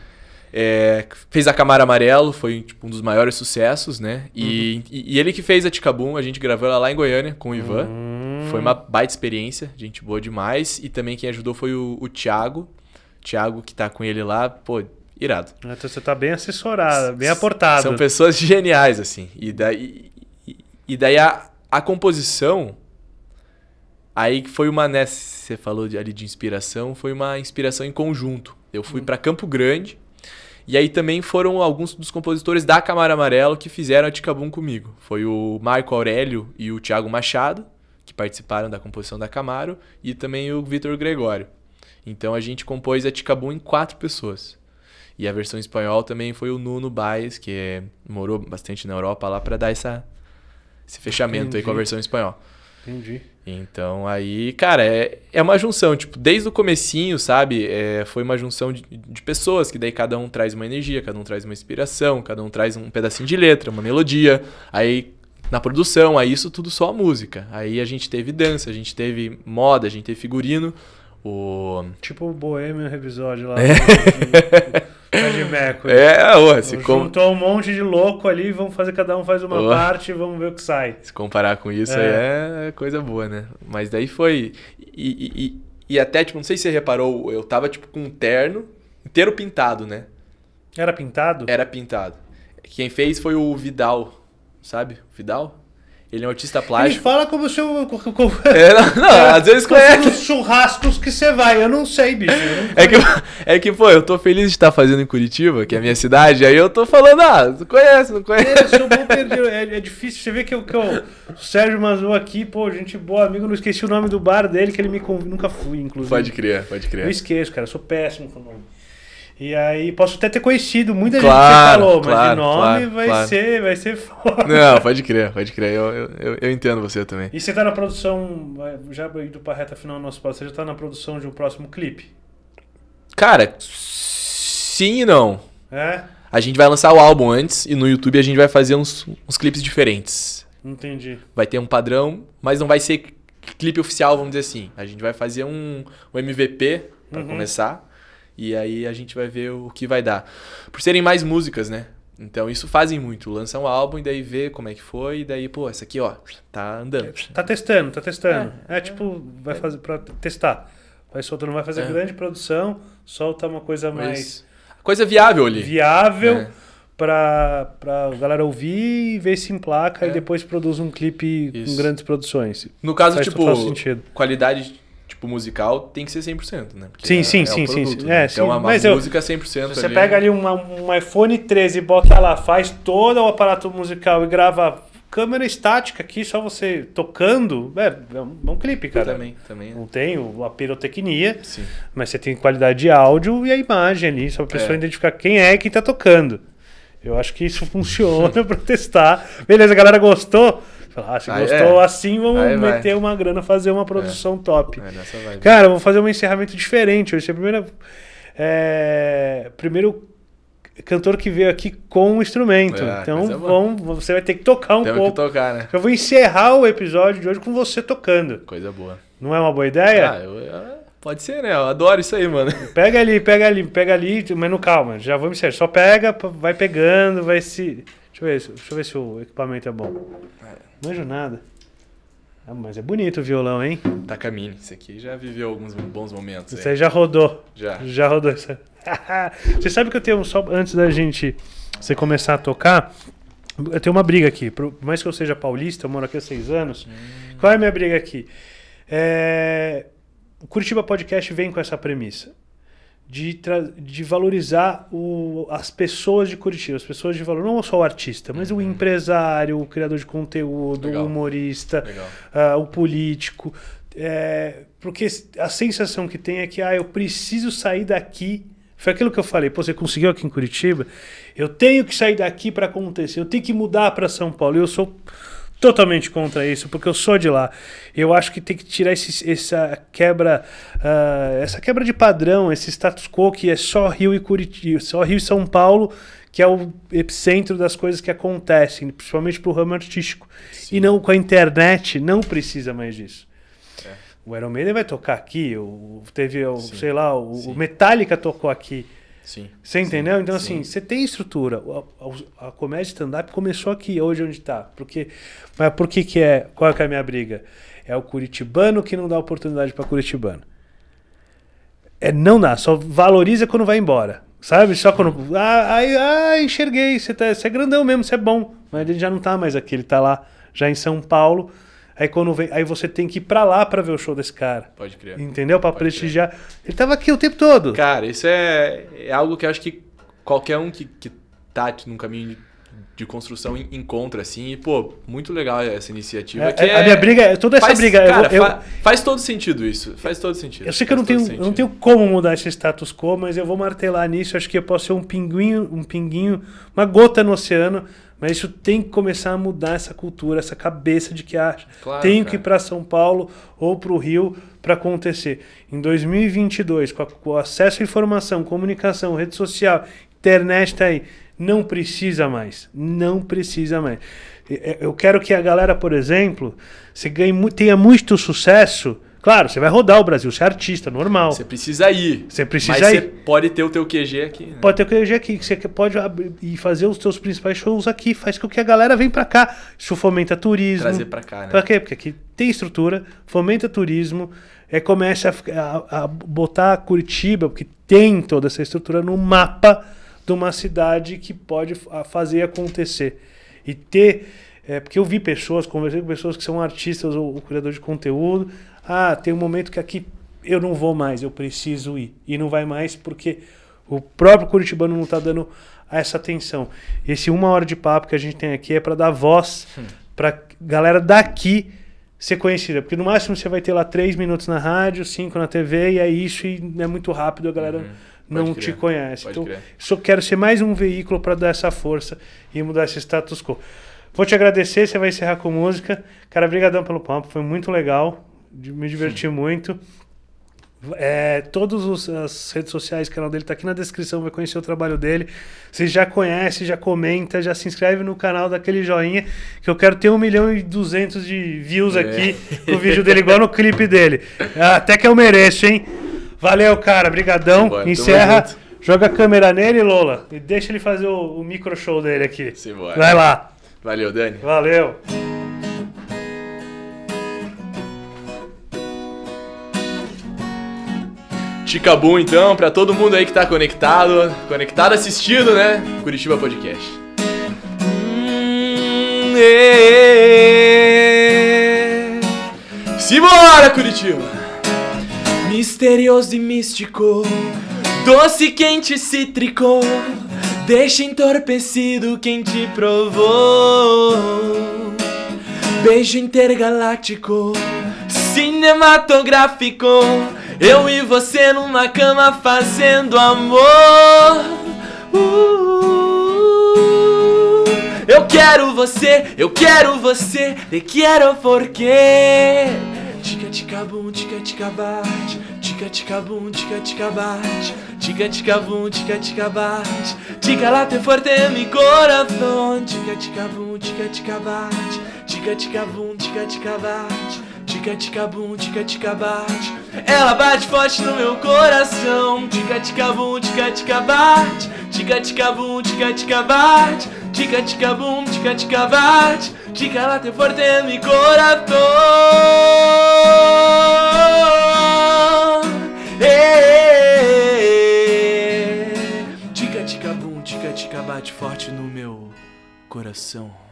S2: É, fez a Camara Amarelo, foi tipo, um dos maiores sucessos, né? E, uhum. e, e, ele que fez a Ticabum, a gente gravou ela lá em Goiânia com o Ivan. Uhum. Foi uma baita experiência, gente boa demais. E também quem ajudou foi o, o Thiago. Thiago, que tá com ele lá, pô, irado.
S1: Então você tá bem assessorado, bem aportado. São pessoas
S2: geniais, assim. E daí, e, e daí a, a composição. Aí foi uma, né, você falou ali de inspiração, foi uma inspiração em conjunto. Eu fui hum. para Campo Grande, e aí também foram alguns dos compositores da Camara Amarelo que fizeram a Ticabum comigo. Foi o Marco Aurélio e o Thiago Machado que participaram da composição da Camaro, e também o Vitor Gregório. Então a gente compôs a Ticabum em quatro pessoas. E a versão espanhol também foi o Nuno Baez, que é, morou bastante na Europa lá para dar essa, esse fechamento Entendi. aí com a versão espanhol. Entendi. Então aí, cara, é, é uma junção, tipo, desde o comecinho, sabe? É, foi uma junção de, de, pessoas, que daí cada um traz uma energia, cada um traz uma inspiração, cada um traz um pedacinho de letra, uma melodia. Aí na produção, aí isso tudo só a música. Aí a gente teve dança, a gente teve moda, a gente teve figurino. O...
S1: Tipo o Bohemian Rhapsody lá. É. De Meco. É, ué, se com... Juntou um monte de louco ali, vamos fazer, cada um faz uma ué. parte e vamos ver o que sai. Se
S2: comparar com isso, é, é coisa boa, né? Mas daí foi... E, e, e, até, tipo, não sei se você reparou, eu tava, tipo, com um terno inteiro pintado, né? Era pintado? Era pintado. Quem fez foi o Vidal, sabe? Vidal. Ele é um artista plástico. Ele
S1: fala como se eu. Como... É, não, não é, às vezes como Os churrascos que você vai, eu não sei, bicho. Não
S2: é, que, é que, pô, eu tô feliz de estar fazendo em Curitiba, que é a minha cidade, aí eu tô falando, ah, tu
S1: conhece, não conhece. É, é, difícil, você vê que, eu, que eu, o Sérgio Mazou aqui, pô, gente boa, amigo, não esqueci o nome do bar dele, que ele me conv... nunca fui, inclusive. Pode crer, pode crer. Eu esqueço, cara, eu sou péssimo com o nome. E aí posso até ter conhecido muita claro, gente que falou, mas o de nome claro, vai, Ser, vai ser foda. Não, pode
S2: crer, pode crer. Eu, eu, eu entendo você também. E
S1: você tá na produção, já indo pra reta final do nosso podcast, você já tá na produção de um próximo clipe?
S2: Cara, sim e não. É? A gente vai lançar o álbum antes e no YouTube a gente vai fazer uns, uns clipes diferentes. Entendi. Vai ter um padrão, mas não vai ser clipe oficial, vamos dizer assim. A gente vai fazer um, um MVP para uhum. começar e aí a gente vai ver o que vai dar. Por serem mais músicas, né? Então isso fazem muito, lançam um álbum e daí vê como é que foi, e daí, pô, essa aqui, ó, tá andando.
S1: Tá testando, tá testando. É, é tipo, é. vai fazer pra testar. Vai soltando, vai fazer é. grande produção, solta uma coisa mais.
S2: Coisa viável ali.
S1: Viável. É pra, pra galera ouvir e ver se emplaca é. e depois produz um clipe Isso. com grandes produções. No caso, Faz tipo,
S2: qualidade tipo musical,
S1: tem que ser 100%, né? Porque sim, é, sim, é sim, produto, sim, né? é, Então sim. a Mas música é eu, 100%. Se você ali, pega né? ali uma, um iPhone 13 e bota lá, faz todo o aparato musical e grava câmera estática aqui, só você tocando, é, é um, é um clipe, cara. Também, também. Né? Não tem a pirotecnia, Sim. mas você tem qualidade de áudio e a imagem ali, só a é. pessoa é. identificar quem é quem tá tocando. Eu acho que isso funciona para testar. Beleza, a galera gostou? Falar, ah, se gostou é. assim, vamos aí meter vai. uma grana, fazer uma é. produção é. top. É Cara, vou fazer um encerramento diferente hoje. É o é, primeiro cantor que veio aqui com o instrumento. É, então vamos, você vai ter que tocar um Temos pouco. Tocar, né? Eu vou encerrar o episódio de hoje com você tocando. Coisa boa. Não é uma boa ideia? Ah, eu, eu... Pode ser, né? Eu adoro isso aí, mano. Pega ali, pega ali, pega ali, mas não calma, já vou me ser. Só pega, vai pegando, vai se. Deixa eu ver, deixa eu ver se o equipamento é bom. Manjo nada. Ah, mas é bonito o violão, hein? Takamine, isso aqui
S2: já viveu alguns bons momentos. Isso aí já rodou. Já.
S1: Já rodou. Você sabe que eu tenho só antes da gente você começar a tocar. Eu tenho uma briga aqui. Por mais que eu seja paulista, eu moro aqui há seis anos. Hum. Qual é a minha briga aqui? É... O Curitiba Podcast vem com essa premissa de, de valorizar o, as pessoas de Curitiba, as pessoas de valor, não só o artista, mas uhum. o empresário, o criador de conteúdo, Legal. o humorista, uh, o político. É, porque a sensação que tem é que ah, eu preciso sair daqui. Foi aquilo que eu falei, Pô, você conseguiu aqui em Curitiba? Eu tenho que sair daqui para acontecer, eu tenho que mudar para São Paulo. Eu sou totalmente contra isso, porque eu sou de lá. Eu acho que tem que tirar esse, essa quebra, uh, essa quebra de padrão, esse status quo que é só Rio e Curitiba, só Rio e São Paulo, que é o epicentro das coisas que acontecem, principalmente para o ramo artístico. Sim. E não com a internet, não precisa mais disso. É. O Iron Maiden vai tocar aqui, o, teve, o, sei lá, o, o Metallica tocou aqui. Sim. Você entendeu? então, assim, sim. assim, você tem estrutura. A, a, a comédia stand-up começou aqui, hoje é onde está. Porque, mas por que, que é. Qual é, que é a minha briga? É o curitibano que não dá oportunidade para curitibano. É, não dá, só valoriza quando vai embora. Sabe? Só quando. Ah, ah, ah enxerguei, você, tá, você é grandão mesmo, você é bom. Mas ele já não está mais aqui, ele está lá, já em São Paulo Aí quando vem, aí você tem que ir para lá para ver o show desse cara. Pode crer. Entendeu? Para prestigiar. Ele tava aqui o tempo todo. Cara, isso é, é algo que eu acho que qualquer
S2: um que, que tá num caminho de de construção encontra, assim. E, pô, muito legal essa iniciativa. É, é, a minha é briga, é, toda essa faz, briga. Cara, eu, eu, faz todo sentido isso. Faz todo sentido.
S1: Eu sei que eu não tenho, não tenho como mudar esse status quo, mas eu vou martelar nisso. Acho que eu posso ser um pinguinho, um pinguinho, uma gota no oceano. Mas isso tem que começar a mudar essa cultura, essa cabeça de que acha. Claro, tenho cara. que ir para São Paulo ou para o Rio para acontecer. Em 2022, com, a, com acesso à informação, comunicação, rede social, internet tá aí não precisa mais. Não precisa mais. É, eu quero que a galera, por exemplo, você ganhe, tenha muito sucesso. Claro, você vai rodar o Brasil, você é artista, normal. Você precisa ir. Você precisa mas ir. Você
S2: pode ter o teu QG aqui. Né?
S1: Pode ter o QG aqui, que você pode ir e fazer os seus principais shows aqui. Faz com que a galera venha para cá. Isso fomenta turismo. Trazer para cá, né? Pra quê? Porque aqui tem estrutura, fomenta turismo, é, começa a, a, a botar Curitiba, porque tem toda essa estrutura no mapa de uma cidade que pode fazer acontecer. E ter. É, porque eu vi pessoas, conversei com pessoas que são artistas ou, ou de conteúdo. Ah, tem um momento que aqui eu não vou mais, eu preciso ir. E não vai mais porque o próprio Curitibano não está dando essa atenção. Esse uma hora de papo que a gente tem aqui é para dar voz hum. para galera daqui ser conhecida. Porque no máximo você vai ter lá três minutos na rádio, cinco na TV, e é isso, e é muito rápido, a galera. Uhum não te conhece. Pode então, só quero ser mais um veículo para dar essa força e mudar esse status quo. Vou te agradecer, você vai encerrar com música. Cara, brigadão pelo papo, foi muito legal, me diverti Sim. muito. É, todas as redes sociais, o canal dele tá aqui na descrição, vai conhecer o trabalho dele. Você já conhece, já comenta, já se inscreve no canal daquele joinha, que eu quero ter 1 milhão e 200 de views é. aqui no vídeo dele, igual no clipe dele. Até que eu mereço, hein? Valeu, cara. Brigadão. Simbora, Encerra. Joga a câmera nele, Lola. E deixa ele fazer o, o micro show dele aqui. Simbora. Vai lá. Valeu, Dani. Valeu.
S2: Ticabum, então, para todo mundo aí que tá conectado, conectado assistindo, né? Curitiba Podcast. Hum, é, é, é. Simbora, Curitiba! Misterioso e místico, doce, quente, cítrico, deixa entorpecido quem te provou. Beijo intergaláctico, cinematográfico, eu e você numa cama fazendo amor. Uh, eu quero você, eu quero você, te quero porque. Tica tica bum, tica tica bate. Tica tica bum, tica tica bate, tica tica bum, tica tica bate, tica tem forte mi corazón. Tica tica bum, tica tica bate, tica tica bum, tica tica bate, tica tica bum, tica tica bate. Ela bate forte no meu coração. Tica tica bum, tica tica bate, tica tica bum, tica tica bate, tica tica bum, tica tica bate, tica tem forte mi coração.
S1: bate forte no meu coração.